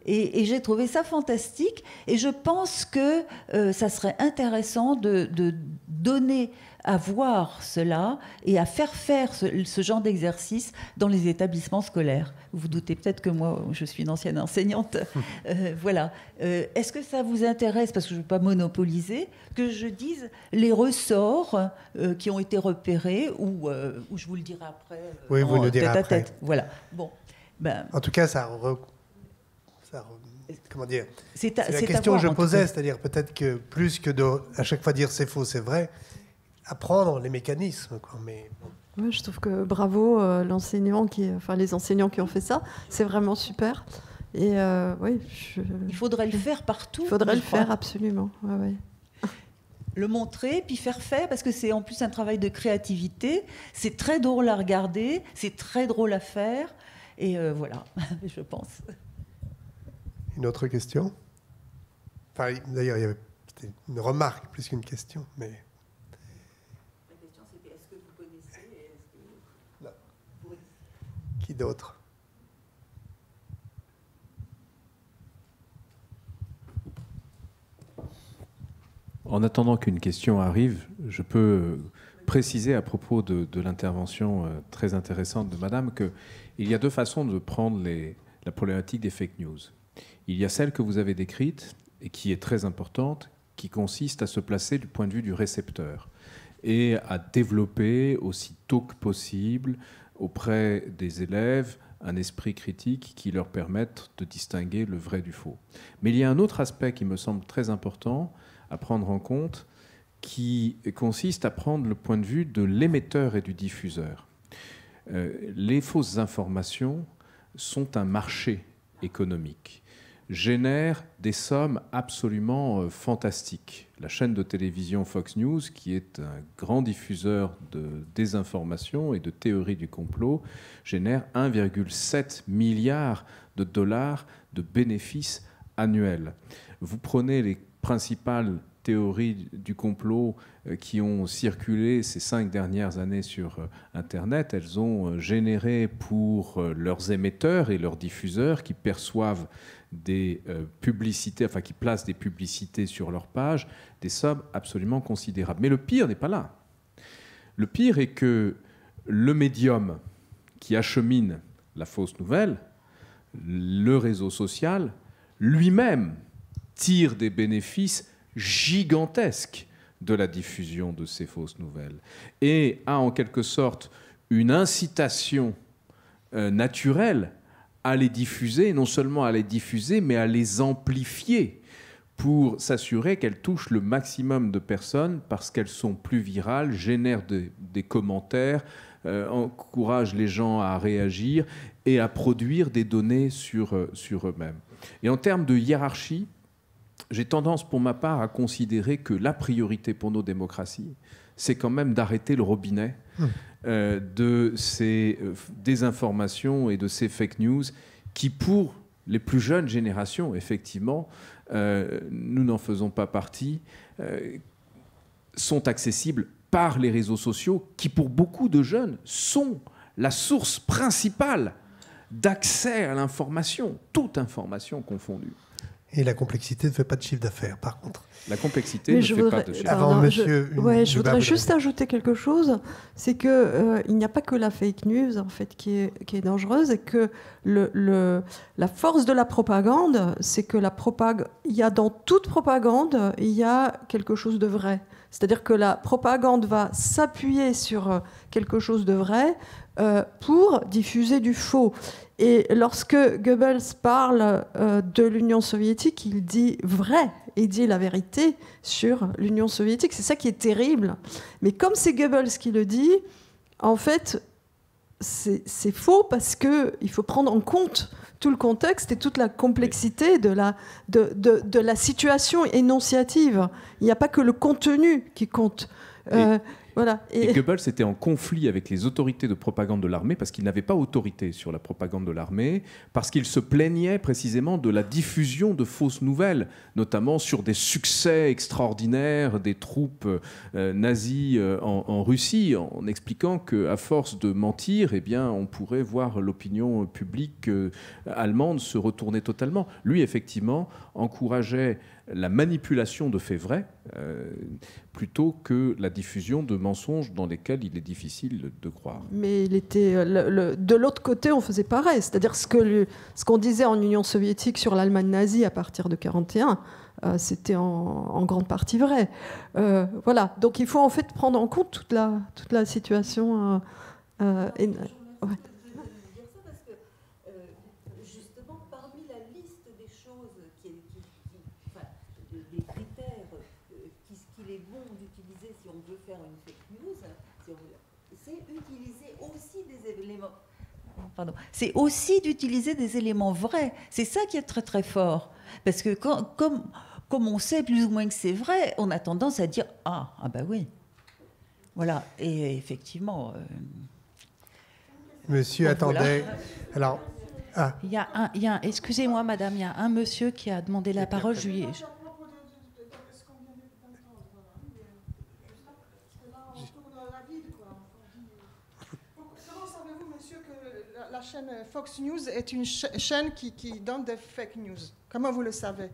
Et, j'ai trouvé ça fantastique et je pense que euh, ça serait intéressant de, de donner à voir cela et à faire faire ce, genre d'exercice dans les établissements scolaires. Vous, vous doutez peut-être que moi, je suis une ancienne enseignante. <laughs> Euh, voilà. Euh, est-ce que ça vous intéresse, parce que je ne veux pas monopoliser, que je dise les ressorts euh, qui ont été repérés ou, je vous le dirai après Oui, vous le direz tête après. à tête. Voilà. Bon. Ben, en tout cas, ça. comment dire C'est la question que je posais, c'est-à-dire peut-être que plus que de à chaque fois dire c'est faux, c'est vrai, apprendre les mécanismes. mais je trouve que bravo euh, l'enseignant qui, enfin les enseignants qui ont fait ça, c'est vraiment super. Et euh, oui, il faudrait le faire partout. Il faudrait le faire absolument. Le montrer, puis faire faire, parce que c'est en plus un travail de créativité. C'est très drôle à regarder, c'est très drôle à faire, et euh, voilà, <laughs> je pense. Une autre question. d'ailleurs, il y avait une remarque plus qu'une question, mais. d'autres. En attendant qu'une question arrive, je peux préciser à propos de, l'intervention euh, très intéressante de Madame qu'il y a deux façons de prendre la problématique des fake news. Il y a celle que vous avez décrite et qui est très importante, qui consiste à se placer du point de vue du récepteur et à développer aussi tôt que possible auprès des élèves un esprit critique qui leur permette de distinguer le vrai du faux. Mais il y a un autre aspect qui me semble très important à prendre en compte, qui consiste à prendre le point de vue de l'émetteur et du diffuseur. Euh, les fausses informations sont un marché économique génère des sommes absolument euh, fantastiques. La chaîne de télévision Fox News, qui est un grand diffuseur de désinformation et de théories du complot, génère 1,7 milliard de dollars de bénéfices annuels. Vous prenez les principales théories du complot euh, qui ont circulé ces cinq dernières années sur euh, Internet, elles ont généré pour leurs émetteurs et leurs diffuseurs qui perçoivent des euh, publicités, enfin qui placent des publicités sur leur page, des sommes absolument considérables. Mais le pire n'est pas là. Le pire est que le médium qui achemine la fausse nouvelle, le réseau social, lui-même tire des bénéfices gigantesques de la diffusion de ces fausses nouvelles et a en quelque sorte une incitation euh, naturelle à les diffuser, non seulement à les diffuser, mais à les amplifier pour s'assurer qu'elles touchent le maximum de personnes parce qu'elles sont plus virales, génèrent des, commentaires, euh, encouragent les gens à réagir et à produire des données euh, sur eux-mêmes. Et en termes de hiérarchie, j'ai tendance pour ma part à considérer que la priorité pour nos démocraties, c'est quand même d'arrêter le robinet hum. euh, de ces euh, désinformations et de ces fake news qui, pour les plus jeunes générations, effectivement, euh, nous n'en faisons pas partie, sont accessibles par les réseaux sociaux qui, pour beaucoup de jeunes, sont la source principale d'accès à l'information, toute information confondue. Et la complexité ne fait pas de chiffre d'affaires, par contre. La complexité ne je fait voudrais, pas de chiffre d'affaires. Avant, monsieur. je, ouais, je voudrais juste ajouter quelque chose c'est qu'il euh, n'y a pas que la fake news, en fait, qui est, dangereuse, et que le, la force de la propagande, c'est que la Il y a dans toute propagande, il y a quelque chose de vrai. C'est-à-dire que la propagande va s'appuyer sur euh, quelque chose de vrai euh, pour diffuser du faux. Et lorsque Goebbels parle euh, de l'Union soviétique, il dit vrai, il dit la vérité sur l'Union soviétique. C'est ça qui est terrible. Mais comme c'est Goebbels qui le dit, en fait, c'est faux parce qu'il faut prendre en compte tout le contexte et toute la complexité de la, de, la situation énonciative. Il n'y a pas que le contenu qui compte. Euh, et, Goebbels était en conflit avec les autorités de propagande de l'armée parce qu'il n'avait pas autorité sur la propagande de l'armée, parce qu'il se plaignait précisément de la diffusion de fausses nouvelles, notamment sur des succès extraordinaires des troupes euh, nazies euh, en, Russie, en expliquant qu'à force de mentir, eh bien, on pourrait voir l'opinion publique euh, allemande se retourner totalement. Lui, effectivement, encourageait la manipulation de faits vrais euh, plutôt que la diffusion de mensonges dans lesquels il est difficile de croire. Mais il était euh, de l'autre côté, on faisait pareil, c'est-à-dire ce que ce qu'on disait en Union soviétique sur l'Allemagne nazie à partir de 41. Euh, c'était en, grande partie vrai. voilà, donc il faut en fait prendre en compte toute la, toute la situation. Et, c'est aussi d'utiliser des éléments vrais. C'est ça qui est très très fort. Parce que comme, on sait plus ou moins que c'est vrai, on a tendance à dire Ah, ah bah oui. Voilà, et effectivement. Euh, monsieur attendez. Alors. Ah. Il y a un, excusez-moi, madame, il y a un monsieur qui a demandé la parole. Je La chaîne euh, Fox News est une chaîne qui, donne des fake news. Comment vous le savez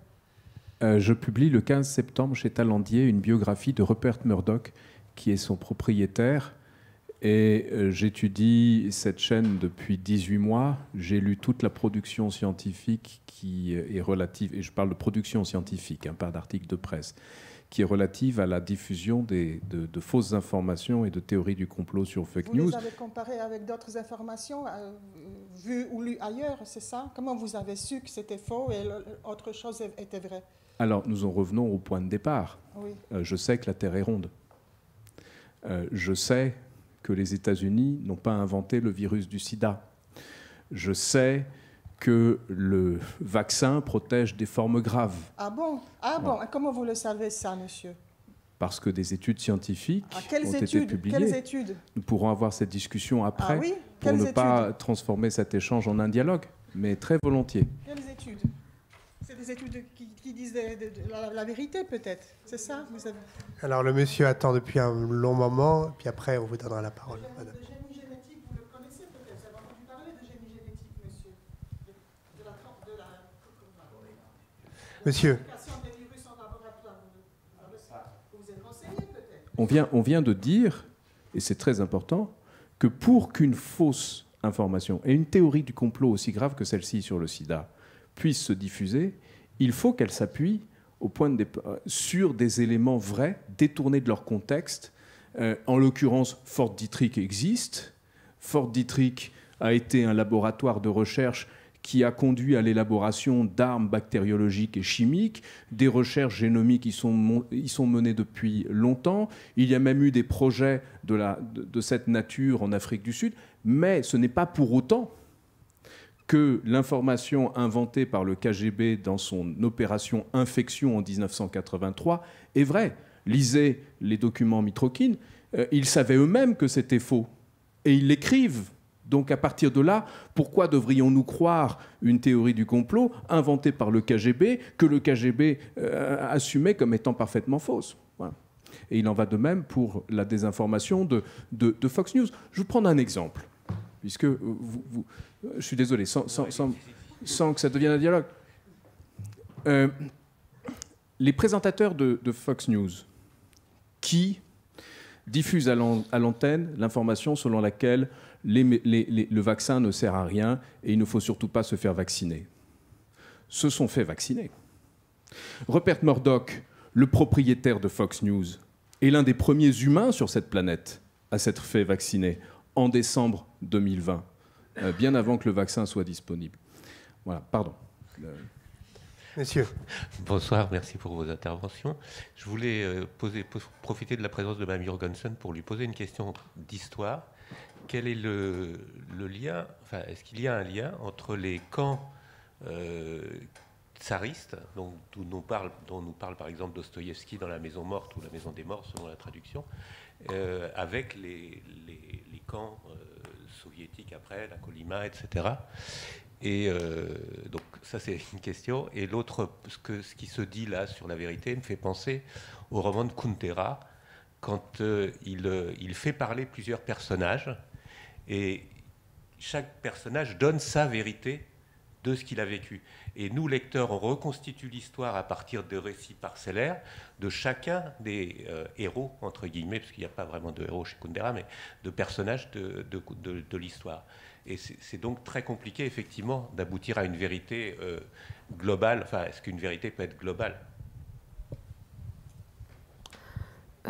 euh, Je publie le 15 septembre chez Talandier une biographie de Rupert Murdoch, qui est son propriétaire. Et euh, j'étudie cette chaîne depuis 18 mois. J'ai lu toute la production scientifique qui est relative, et je parle de production scientifique, un hein, pas d'articles de presse, qui est relative à la diffusion de, fausses informations et de théories du complot sur fake news. Vous avez comparé avec d'autres informations euh, vues ou lues ailleurs, c'est ça Comment vous avez su que c'était faux et autre chose était vraie Alors, nous en revenons au point de départ. Euh, je sais que la Terre est ronde. Euh, je sais que les États-Unis n'ont pas inventé le virus du sida. Je sais que le vaccin protège des formes graves. Ah bon Ah bon Comment vous le savez ça, monsieur Parce que des études scientifiques ah, ont été publiées. Quelles études Nous pourrons avoir cette discussion ah après pour ne pas transformer cet échange en un dialogue, mais très volontiers. Quelles études C'est des études qui, disent la, vérité, peut-être. C'est ça Alors le monsieur attend depuis un long moment, puis après on vous donnera la parole, madame. Monsieur. On vient, on vient de dire, et c'est très important, que pour qu'une fausse information et une théorie du complot aussi grave que celle-ci sur le sida puisse se diffuser, il faut qu'elle s'appuie au point euh, sur des éléments vrais, détournés de leur contexte. Euh, en l'occurrence, Fort Dietrich existe. Fort Dietrich a été un laboratoire de recherche qui a conduit à l'élaboration d'armes bactériologiques et chimiques, des recherches génomiques qui sont, y sont menées depuis longtemps. Il y a même eu des projets de, cette nature en Afrique du Sud, mais ce n'est pas pour autant que l'information inventée par le KGB dans son opération infection en 1983 est vraie. Lisez les documents Mitrokin, euh, ils savaient eux-mêmes que c'était faux. Et ils l'écrivent donc à partir de là, pourquoi devrions-nous croire une théorie du complot inventée par le KGB que le KGB euh, assumait comme étant parfaitement fausse Et il en va de même pour la désinformation de, Fox News. Je vous prendre un exemple, puisque je suis désolé, sans, que ça devienne un dialogue. Euh, les présentateurs de, Fox News qui diffusent à l'antenne l'information selon laquelle le vaccin ne sert à rien et il ne faut surtout pas se faire vacciner. Se sont fait vacciner. Rupert Murdoch, le propriétaire de Fox News, est l'un des premiers humains sur cette planète à s'être fait vacciner en décembre 2020, euh, bien avant que le vaccin soit disponible. Voilà, pardon. Monsieur. Bonsoir, merci pour vos interventions. Je voulais euh, profiter de la présence de Mme Jorgensen pour lui poser une question d'histoire quel est le, lien, enfin, est-ce qu'il y a un lien entre les camps euh, tsaristes, dont, dont, nous parle, dont nous parle par exemple Dostoïevski dans La Maison Morte ou La Maison des Morts, selon la traduction, euh, avec les, les, camps euh, soviétiques après, la Colima, etc. Et donc, ça, c'est une question. Et l'autre, ce, que, ce qui se dit là sur la vérité me fait penser au roman de Kuntera quand il, il, fait parler plusieurs personnages et chaque personnage donne sa vérité de ce qu'il a vécu. Et nous, lecteurs, on reconstitue l'histoire à partir de récits parcellaires de chacun des euh, héros, entre guillemets, parce qu'il n'y a pas vraiment de héros chez Kundera, mais de personnages de, l'histoire. Et c'est donc très compliqué, effectivement, d'aboutir à une vérité euh, globale. Enfin, est-ce qu'une vérité peut être globale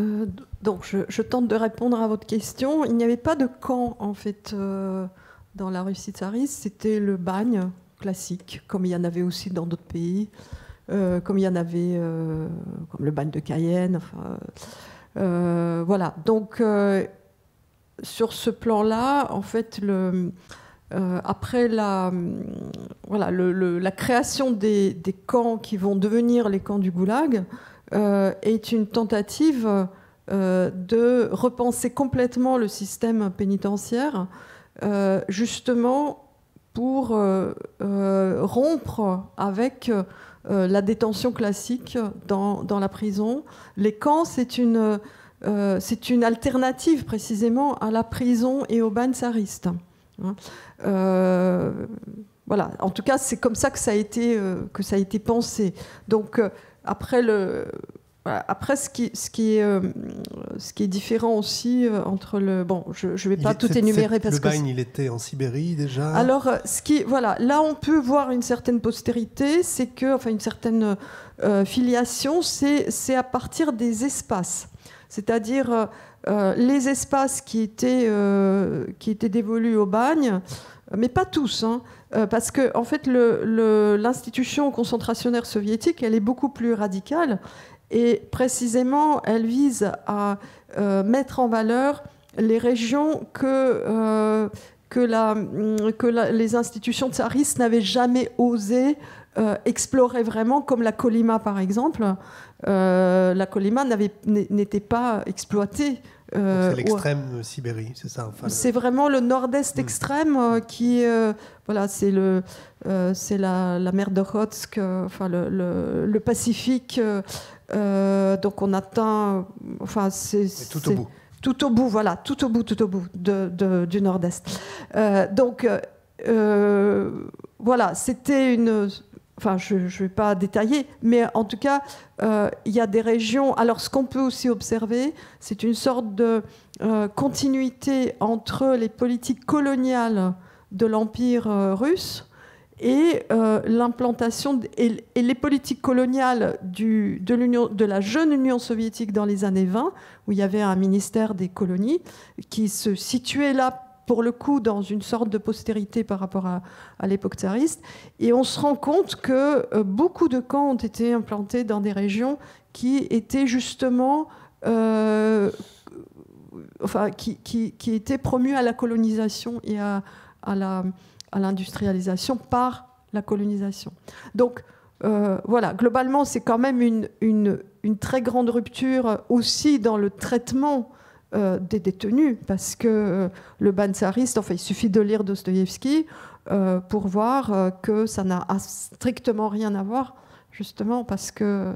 Euh, donc, je, tente de répondre à votre question. Il n'y avait pas de camp, en fait, euh, dans la Russie tsariste. C'était le bagne classique, comme il y en avait aussi dans d'autres pays, euh, comme il y en avait, comme le bagne de Cayenne. voilà. Donc, sur ce plan-là, en fait, après la, création des, des, camps qui vont devenir les camps du goulag, euh, est une tentative euh, de repenser complètement le système pénitentiaire, euh, justement pour rompre avec la détention classique dans, dans, la prison. Les camps, c'est une, c'est une, alternative précisément à la prison et aux bains hein. voilà, en tout cas, c'est comme ça que ça a été, que ça a été pensé. Donc, après le Après, ce qui, ce, qui est, euh, ce qui est différent aussi euh, entre le... Bon, je ne vais pas tout énumérer parce le bagne, il était en Sibérie déjà. Alors, euh, ce qui, voilà, là, on peut voir une certaine postérité, c'est que, enfin, une certaine filiation, c'est à partir des espaces. C'est-à-dire les espaces qui étaient, qui étaient dévolus au bagne, mais pas tous. Hein. Euh, parce que en fait l'institution concentrationnaire soviétique, elle est beaucoup plus radicale et précisément elle vise à euh, mettre en valeur les régions que, euh, les institutions tsaristes n'avaient jamais osé explorer vraiment, comme la Colima par exemple. la Colima n'était pas exploitée euh, c'est l'extrême Sibérie, c'est ça. c'est vraiment le nord-est hmm. extrême euh, qui, euh, voilà, c'est le, c'est la, la, mer d'Okhotsk, enfin le, le, Pacifique. donc on atteint, enfin c'est tout au bout tout au bout, voilà, tout au bout, tout au bout de, du Nord-Est. donc, voilà, c'était une, enfin je ne vais pas détailler, mais en tout cas, euh, il y a des régions. Alors ce qu'on peut aussi observer, c'est une sorte de euh, continuité entre les politiques coloniales de l'Empire euh, russe et l'implantation et, les politiques coloniales du, de, l'Union, de la jeune Union soviétique dans les années 20, où il y avait un ministère des colonies qui se situait là pour le coup dans une sorte de postérité par rapport à, l'époque tsariste. Et on se rend compte que euh, beaucoup de camps ont été implantés dans des régions qui étaient justement... Euh, enfin, qui, qui, qui, étaient promues à la colonisation et à, à l'industrialisation à par la colonisation. Donc, euh, voilà, globalement, c'est quand même une, une, très grande rupture aussi dans le traitement euh, des détenus, parce que euh, le ban tsariste, enfin, il suffit de lire Dostoïevski euh, pour voir que ça n'a strictement rien à voir, justement, parce que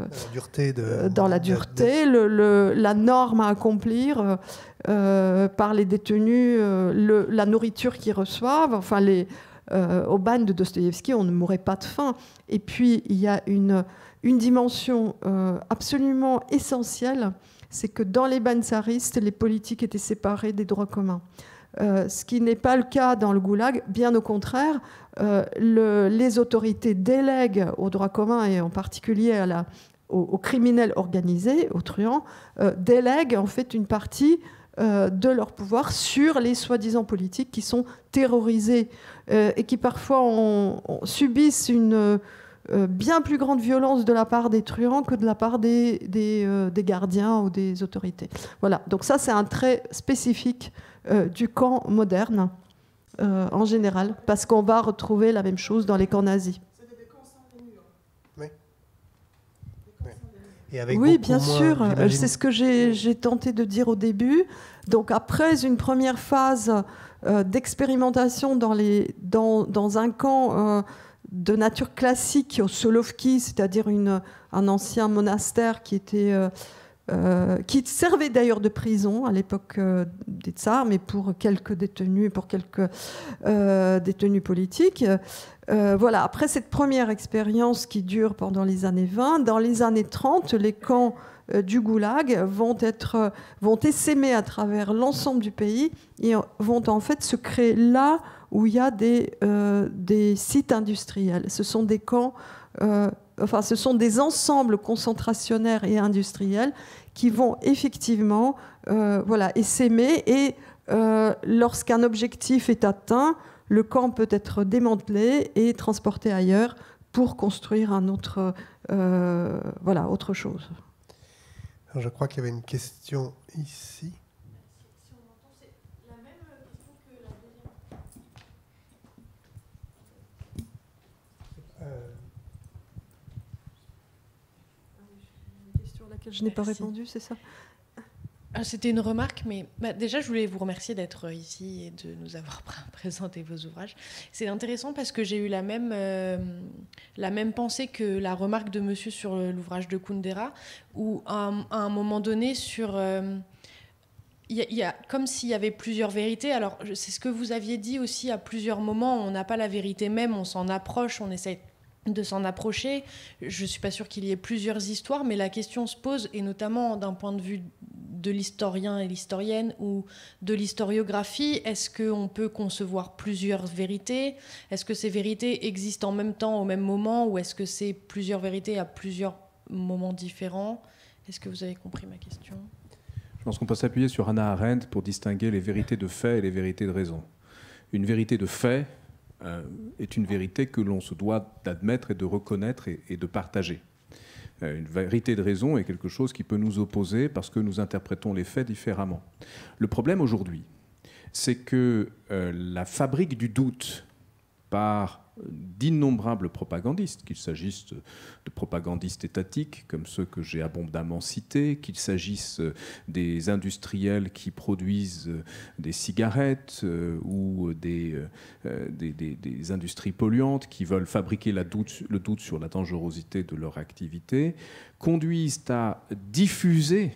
la de, dans la dureté, la norme à accomplir par les détenus, la nourriture qu'ils reçoivent, enfin, les, au ban de Dostoïevski, on ne mourrait pas de faim. Et puis, il y a une dimension absolument essentielle c'est que dans les bansaristes, les politiques étaient séparées des droits communs. Euh, ce qui n'est pas le cas dans le goulag, bien au contraire, euh, le, les autorités délèguent aux droits communs et en particulier à la, aux, criminels organisés, aux truands, euh, délèguent en fait une partie de leur pouvoir sur les soi-disant politiques qui sont terrorisés et qui parfois subissent une euh, bien plus grande violence de la part des truands que de la part des, euh, gardiens ou des autorités. Voilà, donc ça c'est un trait spécifique euh, du camp moderne en général, parce qu'on va retrouver la même chose dans les camps nazis. oui, bien sûr. C'est ce que j'ai tenté de dire au début. Donc après une première phase d'expérimentation dans, un camp de nature classique au Solovki, c'est-à-dire un ancien monastère euh, euh, qui servait d'ailleurs de prison à l'époque euh, des tsars, mais pour quelques détenus, pour quelques détenus politiques. voilà, après cette première expérience qui dure pendant les années 20, dans les années 30, les camps du goulag vont, être, vont essaimer à travers l'ensemble du pays et vont en fait se créer là où il y a des, euh, des sites industriels. Ce sont des camps, euh, enfin, ce sont des ensembles concentrationnaires et industriels qui vont effectivement euh, voilà, essaimer. Et euh, lorsqu'un objectif est atteint, le camp peut être démantelé et transporté ailleurs pour construire un autre, voilà, autre chose. je crois qu'il y avait une question ici. Je n'ai pas répondu, c'est ça ah, c'était une remarque, mais bah, déjà, je voulais vous remercier d'être euh, ici et de nous avoir <laughs> présenté vos ouvrages. C'est intéressant parce que j'ai eu la même, euh, la même pensée que la remarque de monsieur sur euh, l'ouvrage de Kundera, où à, un, moment donné, sur... il y a, comme s'il y avait plusieurs vérités. Alors, c'est ce que vous aviez dit aussi à plusieurs moments, on n'a pas la vérité même, on s'en approche, on essaie de s'en approcher. Je ne suis pas sûre qu'il y ait plusieurs histoires, mais la question se pose, et notamment d'un point de vue de l'historien et l'historienne ou de l'historiographie, est-ce qu'on peut concevoir plusieurs vérités Est-ce que ces vérités existent en même temps, au même moment, ou est-ce que c'est plusieurs vérités à plusieurs moments différents Est-ce que vous avez compris ma question Je pense qu'on peut s'appuyer sur Anna Arendt pour distinguer les vérités de fait et les vérités de raison. Une vérité de fait, euh, est une vérité que l'on se doit d'admettre et de reconnaître et, de partager. Euh, une vérité de raison est quelque chose qui peut nous opposer parce que nous interprétons les faits différemment. Le problème aujourd'hui, c'est que euh, la fabrique du doute par d'innombrables propagandistes, qu'il s'agisse de propagandistes étatiques comme ceux que j'ai abondamment cités, qu'il s'agisse euh, des industriels qui produisent euh, des cigarettes euh, ou des, industries polluantes qui veulent fabriquer le doute sur la dangerosité de leur activité, conduisent à diffuser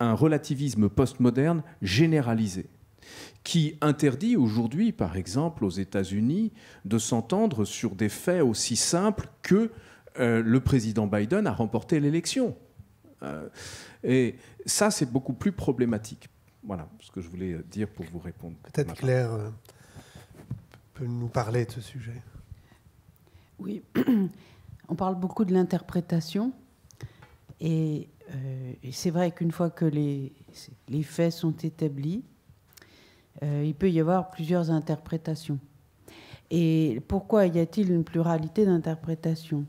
un relativisme postmoderne généralisé qui interdit aujourd'hui, par exemple, aux États-Unis de s'entendre sur des faits aussi simples que euh, le président Biden a remporté l'élection. Euh, et ça, c'est beaucoup plus problématique. Voilà ce que je voulais dire pour vous répondre. Peut-être Claire euh, peut nous parler de ce sujet. Oui, <clears throat> on parle beaucoup de l'interprétation. Et, et c'est vrai qu'une fois que les, les faits sont établis, euh, il peut y avoir plusieurs interprétations. Et pourquoi y a-t-il une pluralité d'interprétations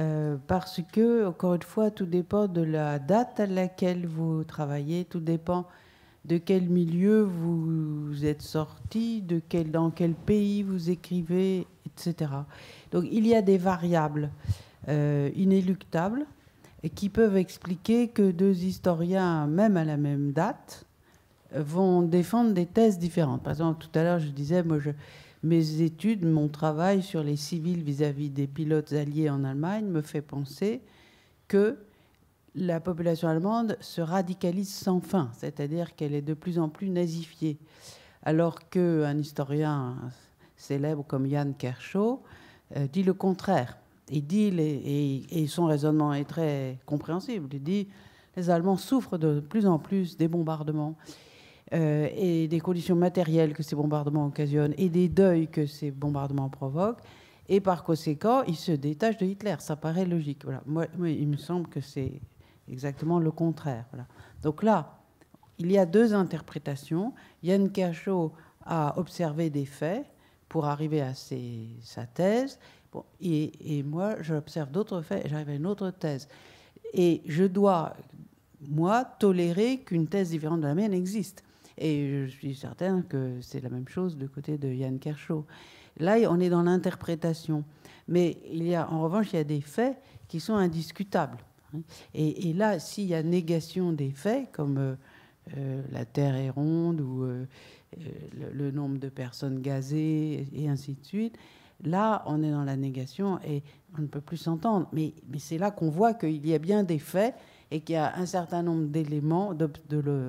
euh, Parce que, encore une fois, tout dépend de la date à laquelle vous travaillez, tout dépend de quel milieu vous êtes sorti, de quel, dans quel pays vous écrivez, etc. Donc il y a des variables euh, inéluctables qui peuvent expliquer que deux historiens, même à la même date, vont défendre des thèses différentes. Par exemple, tout à l'heure, je disais, moi, mes études, mon travail sur les civils vis-à-vis des pilotes alliés en Allemagne me fait penser que la population allemande se radicalise sans fin, c'est-à-dire qu'elle est de plus en plus nazifiée. Alors qu'un historien célèbre comme Jan Kershaw euh, dit le contraire. Il dit, et, et, son raisonnement est très compréhensible, il dit les Allemands souffrent de plus en plus des bombardements euh, et des conditions matérielles que ces bombardements occasionnent et des deuils que ces bombardements provoquent. Et par conséquent, il se détache de Hitler. Ça paraît logique. Voilà. Moi, il me semble que c'est exactement le contraire. Voilà. Donc là, il y a deux interprétations. Yann Cachot a observé des faits pour arriver à sa thèse. et, et, moi, j'observe d'autres faits et j'arrive à une autre thèse. Et je dois, moi, tolérer qu'une thèse différente de la mienne existe. Et je suis certain que c'est la même chose du côté de Yann Kershaw. Là, on est dans l'interprétation. Mais il y a, en revanche, il y a des faits qui sont indiscutables. Hein. Et, là, s'il y a négation des faits, comme euh, euh, la Terre est ronde ou euh, le, nombre de personnes gazées et ainsi de suite, là, on est dans la négation et on ne peut plus s'entendre. mais c'est là qu'on voit qu'il y a bien des faits et qu'il y a un certain nombre d'éléments de,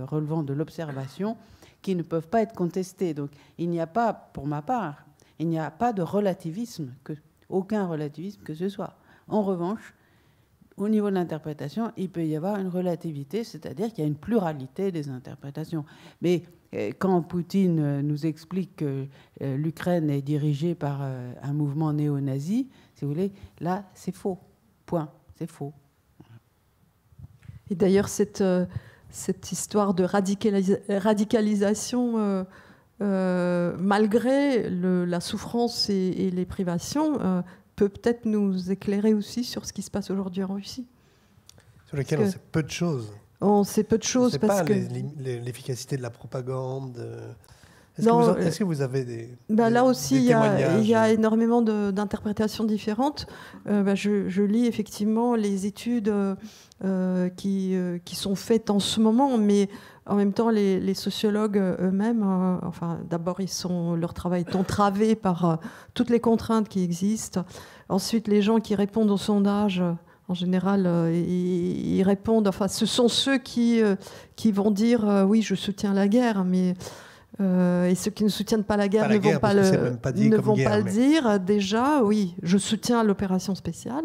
relevant de l'observation qui ne peuvent pas être contestés. Donc il n'y a pas, pour ma part, il n'y a pas de relativisme, que, aucun relativisme que ce soit. En revanche, au niveau de l'interprétation, il peut y avoir une relativité, c'est-à-dire qu'il y a une pluralité des interprétations. Mais euh, quand Poutine euh, nous explique que euh, l'Ukraine est dirigée par un mouvement néo-nazi, si vous voulez, là, c'est faux. Point. C'est faux. Et d'ailleurs, cette, euh, cette histoire de radicalisation, euh, euh, malgré la souffrance et, les privations, peut peut-être nous éclairer aussi sur ce qui se passe aujourd'hui en Russie. Sur lequel on sait peu de choses. On sait peu de choses. parce pas que... l'efficacité de la propagande. Euh, est-ce que, vous avez des. Bah, là aussi, il y, a énormément d'interprétations différentes. Euh, bah, je, lis effectivement les études euh, qui, sont faites en ce moment, mais en même temps, les, sociologues eux-mêmes, enfin, d'abord, leur travail est entravé par toutes les contraintes qui existent. Ensuite, les gens qui répondent au sondage en général, ils, répondent. Enfin, ce sont ceux qui, qui vont dire oui, je soutiens la guerre, mais euh, et ceux qui ne soutiennent pas la guerre, ne vont pas le, dire. Déjà, oui, je soutiens l'opération spéciale.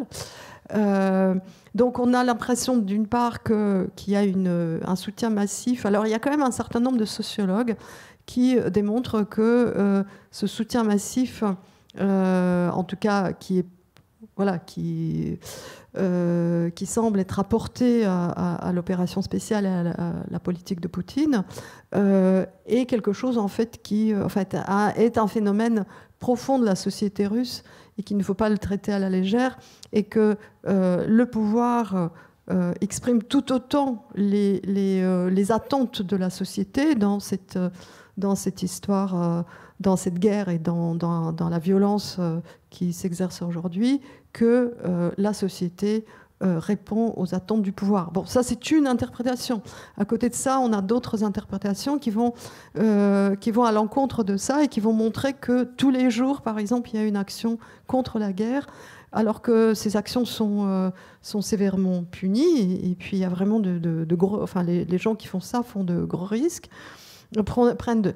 Euh, donc on a l'impression d'une part qu'il y a une, euh, un soutien massif. Alors il y a quand même un certain nombre de sociologues qui démontrent que ce soutien massif, en tout cas qui est voilà, qui euh, qui semble être apportée à, l'opération spéciale et à la, politique de Poutine euh, est quelque chose en fait qui euh, en fait, est un phénomène profond de la société russe et qu'il ne faut pas le traiter à la légère et que le pouvoir exprime tout autant les, attentes de la société dans cette, dans cette histoire, dans cette guerre et dans, dans la violence qui s'exerce aujourd'hui que euh, la société euh, répond aux attentes du pouvoir. Bon, ça c'est une interprétation. À côté de ça, on a d'autres interprétations qui vont, euh, qui vont à l'encontre de ça et qui vont montrer que tous les jours, par exemple, il y a une action contre la guerre, alors que ces actions sont, sont sévèrement punies. Et, puis il y a vraiment de, gros, enfin les, gens qui font ça font de gros risques, prennent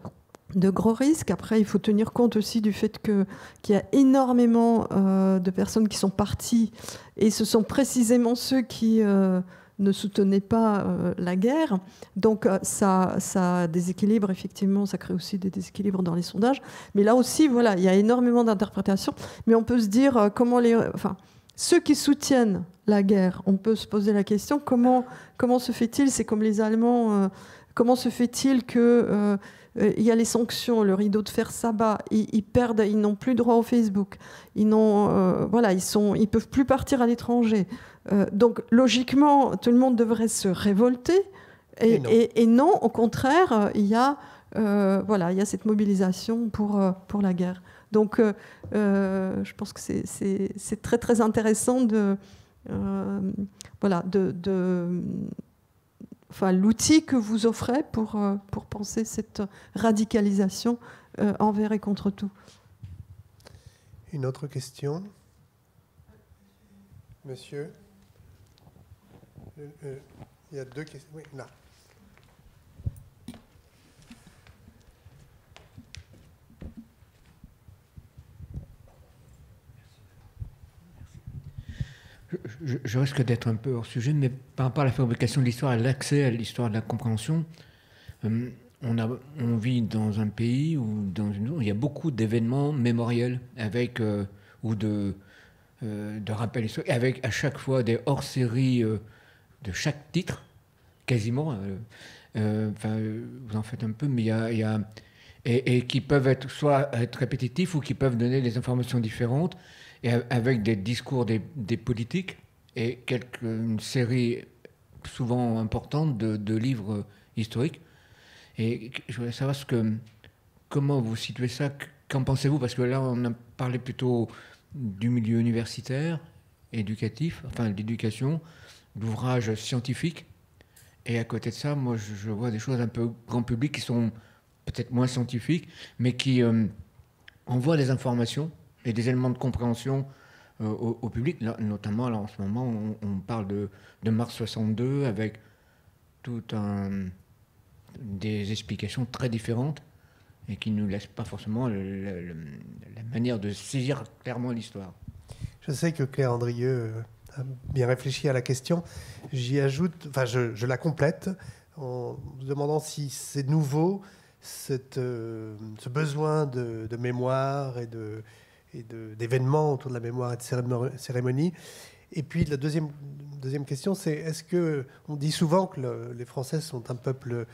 de gros risques. Après, il faut tenir compte aussi du fait qu'il y a énormément euh, de personnes qui sont parties et ce sont précisément ceux qui euh, ne soutenaient pas euh, la guerre. Donc ça, ça déséquilibre, effectivement, ça crée aussi des déséquilibres dans les sondages. Mais là aussi, voilà, il y a énormément d'interprétations. Mais on peut se dire comment les... Enfin, ceux qui soutiennent la guerre, on peut se poser la question comment, comment se fait-il, c'est comme les Allemands, comment se fait-il que euh, il y a les sanctions, le rideau de fer s'abat, ils, perdent, ils n'ont plus droit au Facebook, ils n'ont, euh, voilà, ils sont, ils peuvent plus partir à l'étranger. Euh, donc logiquement, tout le monde devrait se révolter. Et, non. au contraire, il y a voilà, il y a cette mobilisation pour, pour la guerre. Donc, je pense que c'est très, très intéressant de, voilà, de, enfin, l'outil que vous offrez pour, euh, pour penser cette radicalisation euh, envers et contre tout. Une autre question Monsieur euh, Il y a deux questions. Oui, là. je, risque d'être un peu hors sujet, mais par rapport à la fabrication de l'histoire, à l'accès à l'histoire de la compréhension, euh, on, vit dans un pays où, il y a beaucoup d'événements mémoriels avec, euh, ou de, euh, rappels avec à chaque fois des hors-séries de chaque titre, quasiment. Enfin, vous en faites un peu, mais il y a, et, qui peuvent être soit être répétitifs ou qui peuvent donner des informations différentes et avec des discours des, politiques et quelques, une série souvent importante de, livres historiques. Et je voulais savoir ce que, comment vous situez ça, qu'en pensez-vous Parce que là, on a parlé plutôt du milieu universitaire, éducatif, enfin l'éducation d'ouvrages scientifiques. Et à côté de ça, moi, je, vois des choses un peu grand public qui sont peut-être moins scientifiques, mais qui euh, envoient des informations et des éléments de compréhension euh, au, public. notamment, là, en ce moment, on, on parle de, mars 62 avec tout un, des explications très différentes et qui ne nous laissent pas forcément la manière de saisir clairement l'histoire. Je sais que Claire Andrieux euh, a bien réfléchi à la question. J'y ajoute, enfin, je, la complète en vous demandant si c'est nouveau cette, euh, ce besoin de, mémoire et de, et d'événements autour de la mémoire et de cérémonies. Et puis la deuxième, deuxième question, c'est est-ce que on dit souvent que les Français sont un peuple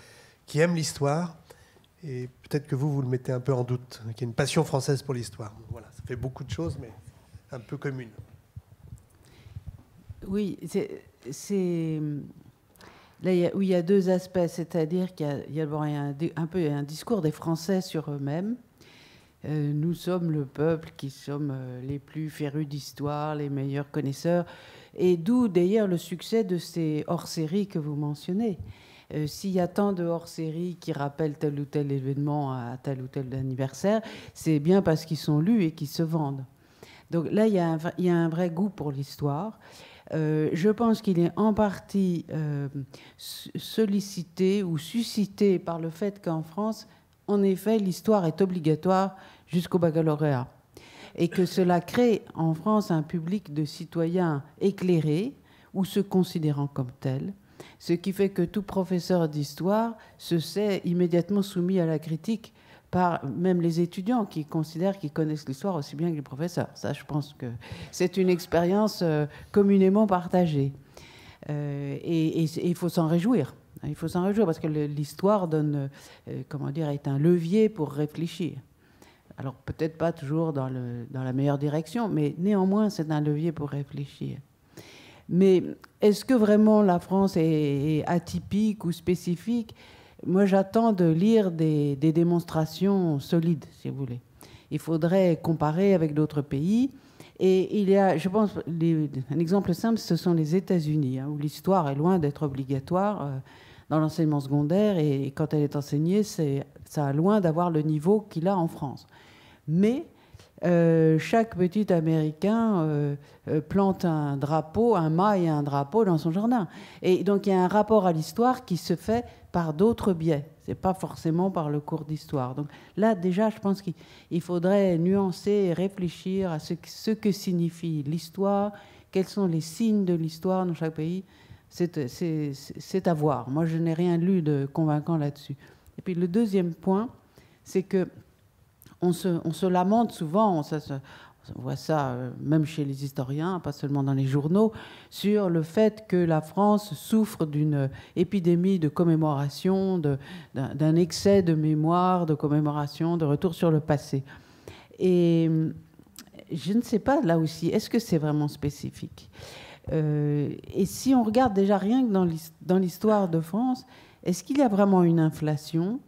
qui aime l'histoire et peut-être que vous vous le mettez un peu en doute, qu'il y a une passion française pour l'histoire. Voilà, ça fait beaucoup de choses, mais un peu commune. Oui, c'est là il y a, où il y a deux aspects, c'est-à-dire qu'il y, a, un peu un discours des Français sur eux-mêmes euh, nous sommes le peuple qui sommes euh, les plus férus d'histoire, les meilleurs connaisseurs, et d'où d'ailleurs le succès de ces hors-séries que vous mentionnez. Euh, s'il y a tant de hors-séries qui rappellent tel ou tel événement à tel ou tel anniversaire, c'est bien parce qu'ils sont lus et qu'ils se vendent. Donc là, il y a un, y a un vrai goût pour l'histoire. je pense qu'il est en partie sollicité ou suscité par le fait qu'en France, en effet, l'histoire est obligatoire jusqu'au baccalauréat. Et que cela crée en France un public de citoyens éclairés ou se considérant comme tels, ce qui fait que tout professeur d'histoire se sait immédiatement soumis à la critique par même les étudiants qui considèrent qu'ils connaissent l'histoire aussi bien que les professeurs. Ça, je pense que c'est une expérience euh, communément partagée. Euh, et il faut s'en réjouir. Il faut s'en réjouir parce que l'histoire donne, euh, comment dire, est un levier pour réfléchir. Alors peut-être pas toujours dans, la meilleure direction, mais néanmoins c'est un levier pour réfléchir. Mais est-ce que vraiment la France est, atypique ou spécifique Moi j'attends de lire des, démonstrations solides, si vous voulez. Il faudrait comparer avec d'autres pays. Et il y a, je pense, un exemple simple, ce sont les États-Unis, hein, où l'histoire est loin d'être obligatoire. Euh, dans l'enseignement secondaire et quand elle est enseignée, ça a loin d'avoir le niveau qu'il a en France mais euh, chaque petit Américain euh, euh, plante un drapeau, un mât et un drapeau dans son jardin. Et donc il y a un rapport à l'histoire qui se fait par d'autres biais. C'est pas forcément par le cours d'histoire. Donc là déjà, je pense qu'il faudrait nuancer et réfléchir à ce ce que signifie l'histoire, quels sont les signes de l'histoire dans chaque pays. C'est à voir. Moi, je n'ai rien lu de convaincant là-dessus. Et puis le deuxième point, c'est que on se, lamente souvent, on, se, voit ça euh, même chez les historiens, pas seulement dans les journaux, sur le fait que la France souffre d'une épidémie de commémoration, d'un excès de mémoire, de commémoration, de retour sur le passé. Et euh, je ne sais pas là aussi, est-ce que c'est vraiment spécifique euh, Et si on regarde déjà rien que dans l'histoire de France, est-ce qu'il y a vraiment une inflation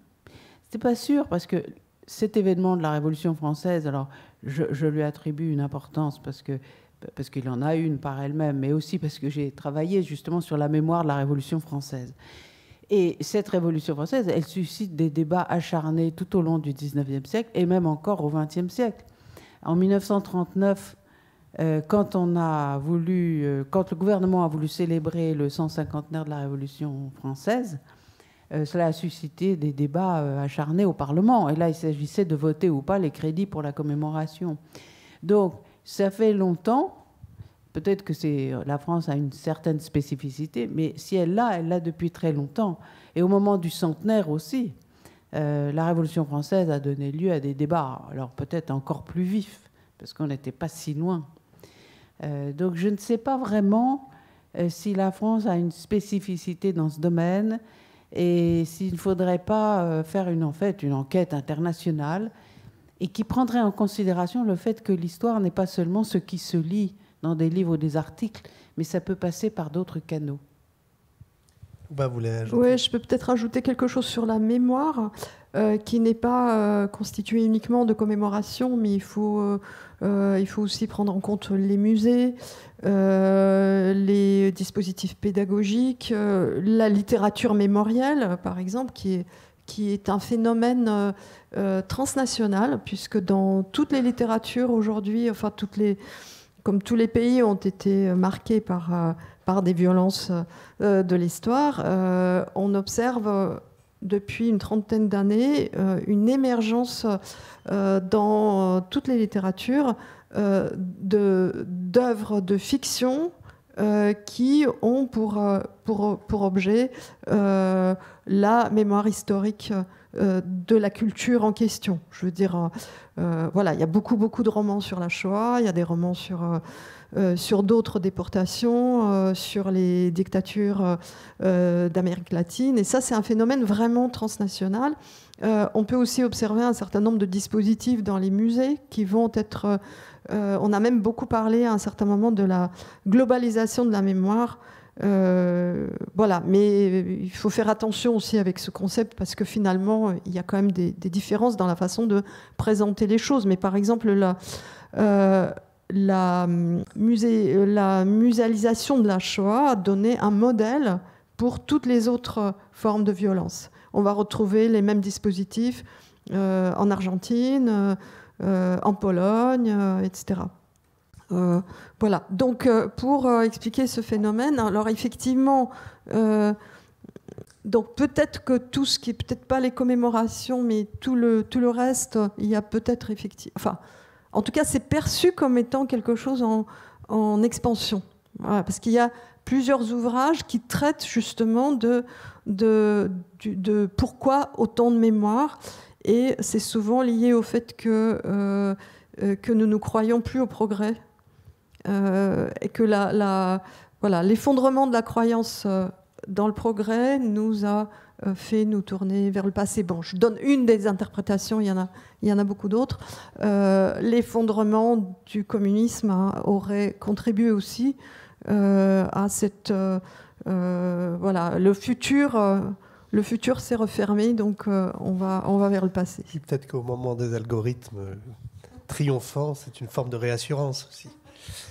C'est pas sûr parce que cet événement de la Révolution française, alors je, lui attribue une importance parce que parce qu'il en a une par elle-même, mais aussi parce que j'ai travaillé justement sur la mémoire de la Révolution française. Et cette Révolution française, elle suscite des débats acharnés tout au long du XIXe siècle et même encore au XXe siècle. En 1939, euh, quand, on a voulu, euh, quand le gouvernement a voulu célébrer le 150 de la Révolution française, euh, cela a suscité des débats euh, acharnés au Parlement. Et là, il s'agissait de voter ou pas les crédits pour la commémoration. Donc, ça fait longtemps. Peut-être que euh, la France a une certaine spécificité, mais si elle l'a, elle l'a depuis très longtemps. Et au moment du centenaire aussi, la Révolution française a donné lieu à des débats, alors peut-être encore plus vifs, parce qu'on n'était pas si loin. donc, je ne sais pas vraiment si la France a une spécificité dans ce domaine et s'il ne faudrait pas euh, faire une, en une enquête internationale et qui prendrait en considération le fait que l'histoire n'est pas seulement ce qui se lit dans des livres ou des articles, mais ça peut passer par d'autres canaux. Bah, vous oui, je peux peut-être ajouter quelque chose sur la mémoire, euh, qui n'est pas euh, constituée uniquement de commémoration, mais il faut euh, il faut aussi prendre en compte les musées, euh, les dispositifs pédagogiques, euh, la littérature mémorielle, par exemple, qui est qui est un phénomène transnational, puisque dans toutes les littératures aujourd'hui, enfin toutes les, comme tous les pays ont été marqués par, par des violences de l'histoire, on observe depuis une trentaine d'années euh, une émergence euh, dans euh, toutes les littératures d'œuvres de, fiction qui ont pour, pour, objet la mémoire historique de la culture en question. Je veux dire, voilà, il y a beaucoup, beaucoup de romans sur la Shoah, il y a des romans sur euh, sur d'autres déportations, euh, sur les dictatures euh, d'Amérique latine. Et ça, c'est un phénomène vraiment transnational. on peut aussi observer un certain nombre de dispositifs dans les musées qui vont être... on a même beaucoup parlé à un certain moment de la globalisation de la mémoire. voilà, mais il faut faire attention aussi avec ce concept parce que finalement, il y a quand même des, différences dans la façon de présenter les choses. Mais par exemple, là la, euh, musée, euh, la muséalisation de la Shoah a donné un modèle pour toutes les autres formes de violence. On va retrouver les mêmes dispositifs euh, en Argentine, en Pologne, etc. voilà, donc pour expliquer ce phénomène, alors effectivement, donc peut-être que tout ce qui est peut-être pas les commémorations, mais tout le, tout le reste, il y a peut-être effectivement, enfin, en tout cas, c'est perçu comme étant quelque chose en, expansion. parce qu'il y a plusieurs ouvrages qui traitent justement de, pourquoi autant de mémoire. Et c'est souvent lié au fait que, euh, euh, que nous ne croyons plus au progrès. Euh, et que la voilà, l'effondrement de la croyance dans le progrès, nous a euh, fait nous tourner vers le passé. Bon, je donne une des interprétations, il y en a, beaucoup d'autres. Euh, l'effondrement du communisme hein, aurait contribué aussi euh, à cette... voilà, le futur... le futur s'est refermé, donc on, va, vers le passé. Peut-être qu'au moment des algorithmes triomphants, c'est une forme de réassurance aussi.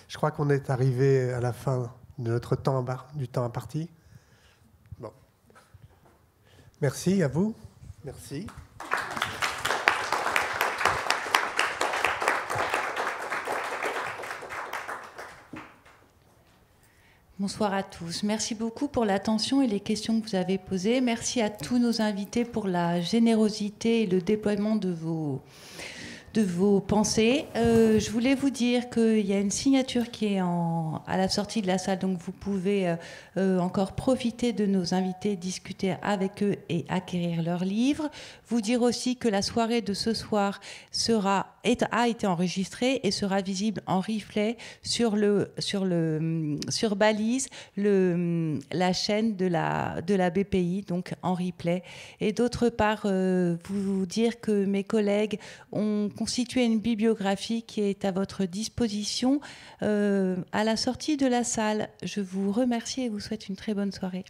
Je crois qu'on est arrivé à la fin de notre temps, du temps imparti. Merci à vous. Merci. Bonsoir à tous. Merci beaucoup pour l'attention et les questions que vous avez posées. Merci à tous nos invités pour la générosité et le déploiement de vos, de vos pensées. Euh, je voulais vous dire qu'il y a une signature qui est à la sortie de la salle, donc vous pouvez euh, euh, encore profiter de nos invités, discuter avec eux et acquérir leurs livres. Vous dire aussi que la soirée de ce soir sera a été enregistré et sera visible en replay sur, le, sur, le, sur Balise, le, la chaîne de la, de la BPI, donc en replay. Et d'autre part, euh, vous dire que mes collègues ont constitué une bibliographie qui est à votre disposition euh, à la sortie de la salle. Je vous remercie et vous souhaite une très bonne soirée.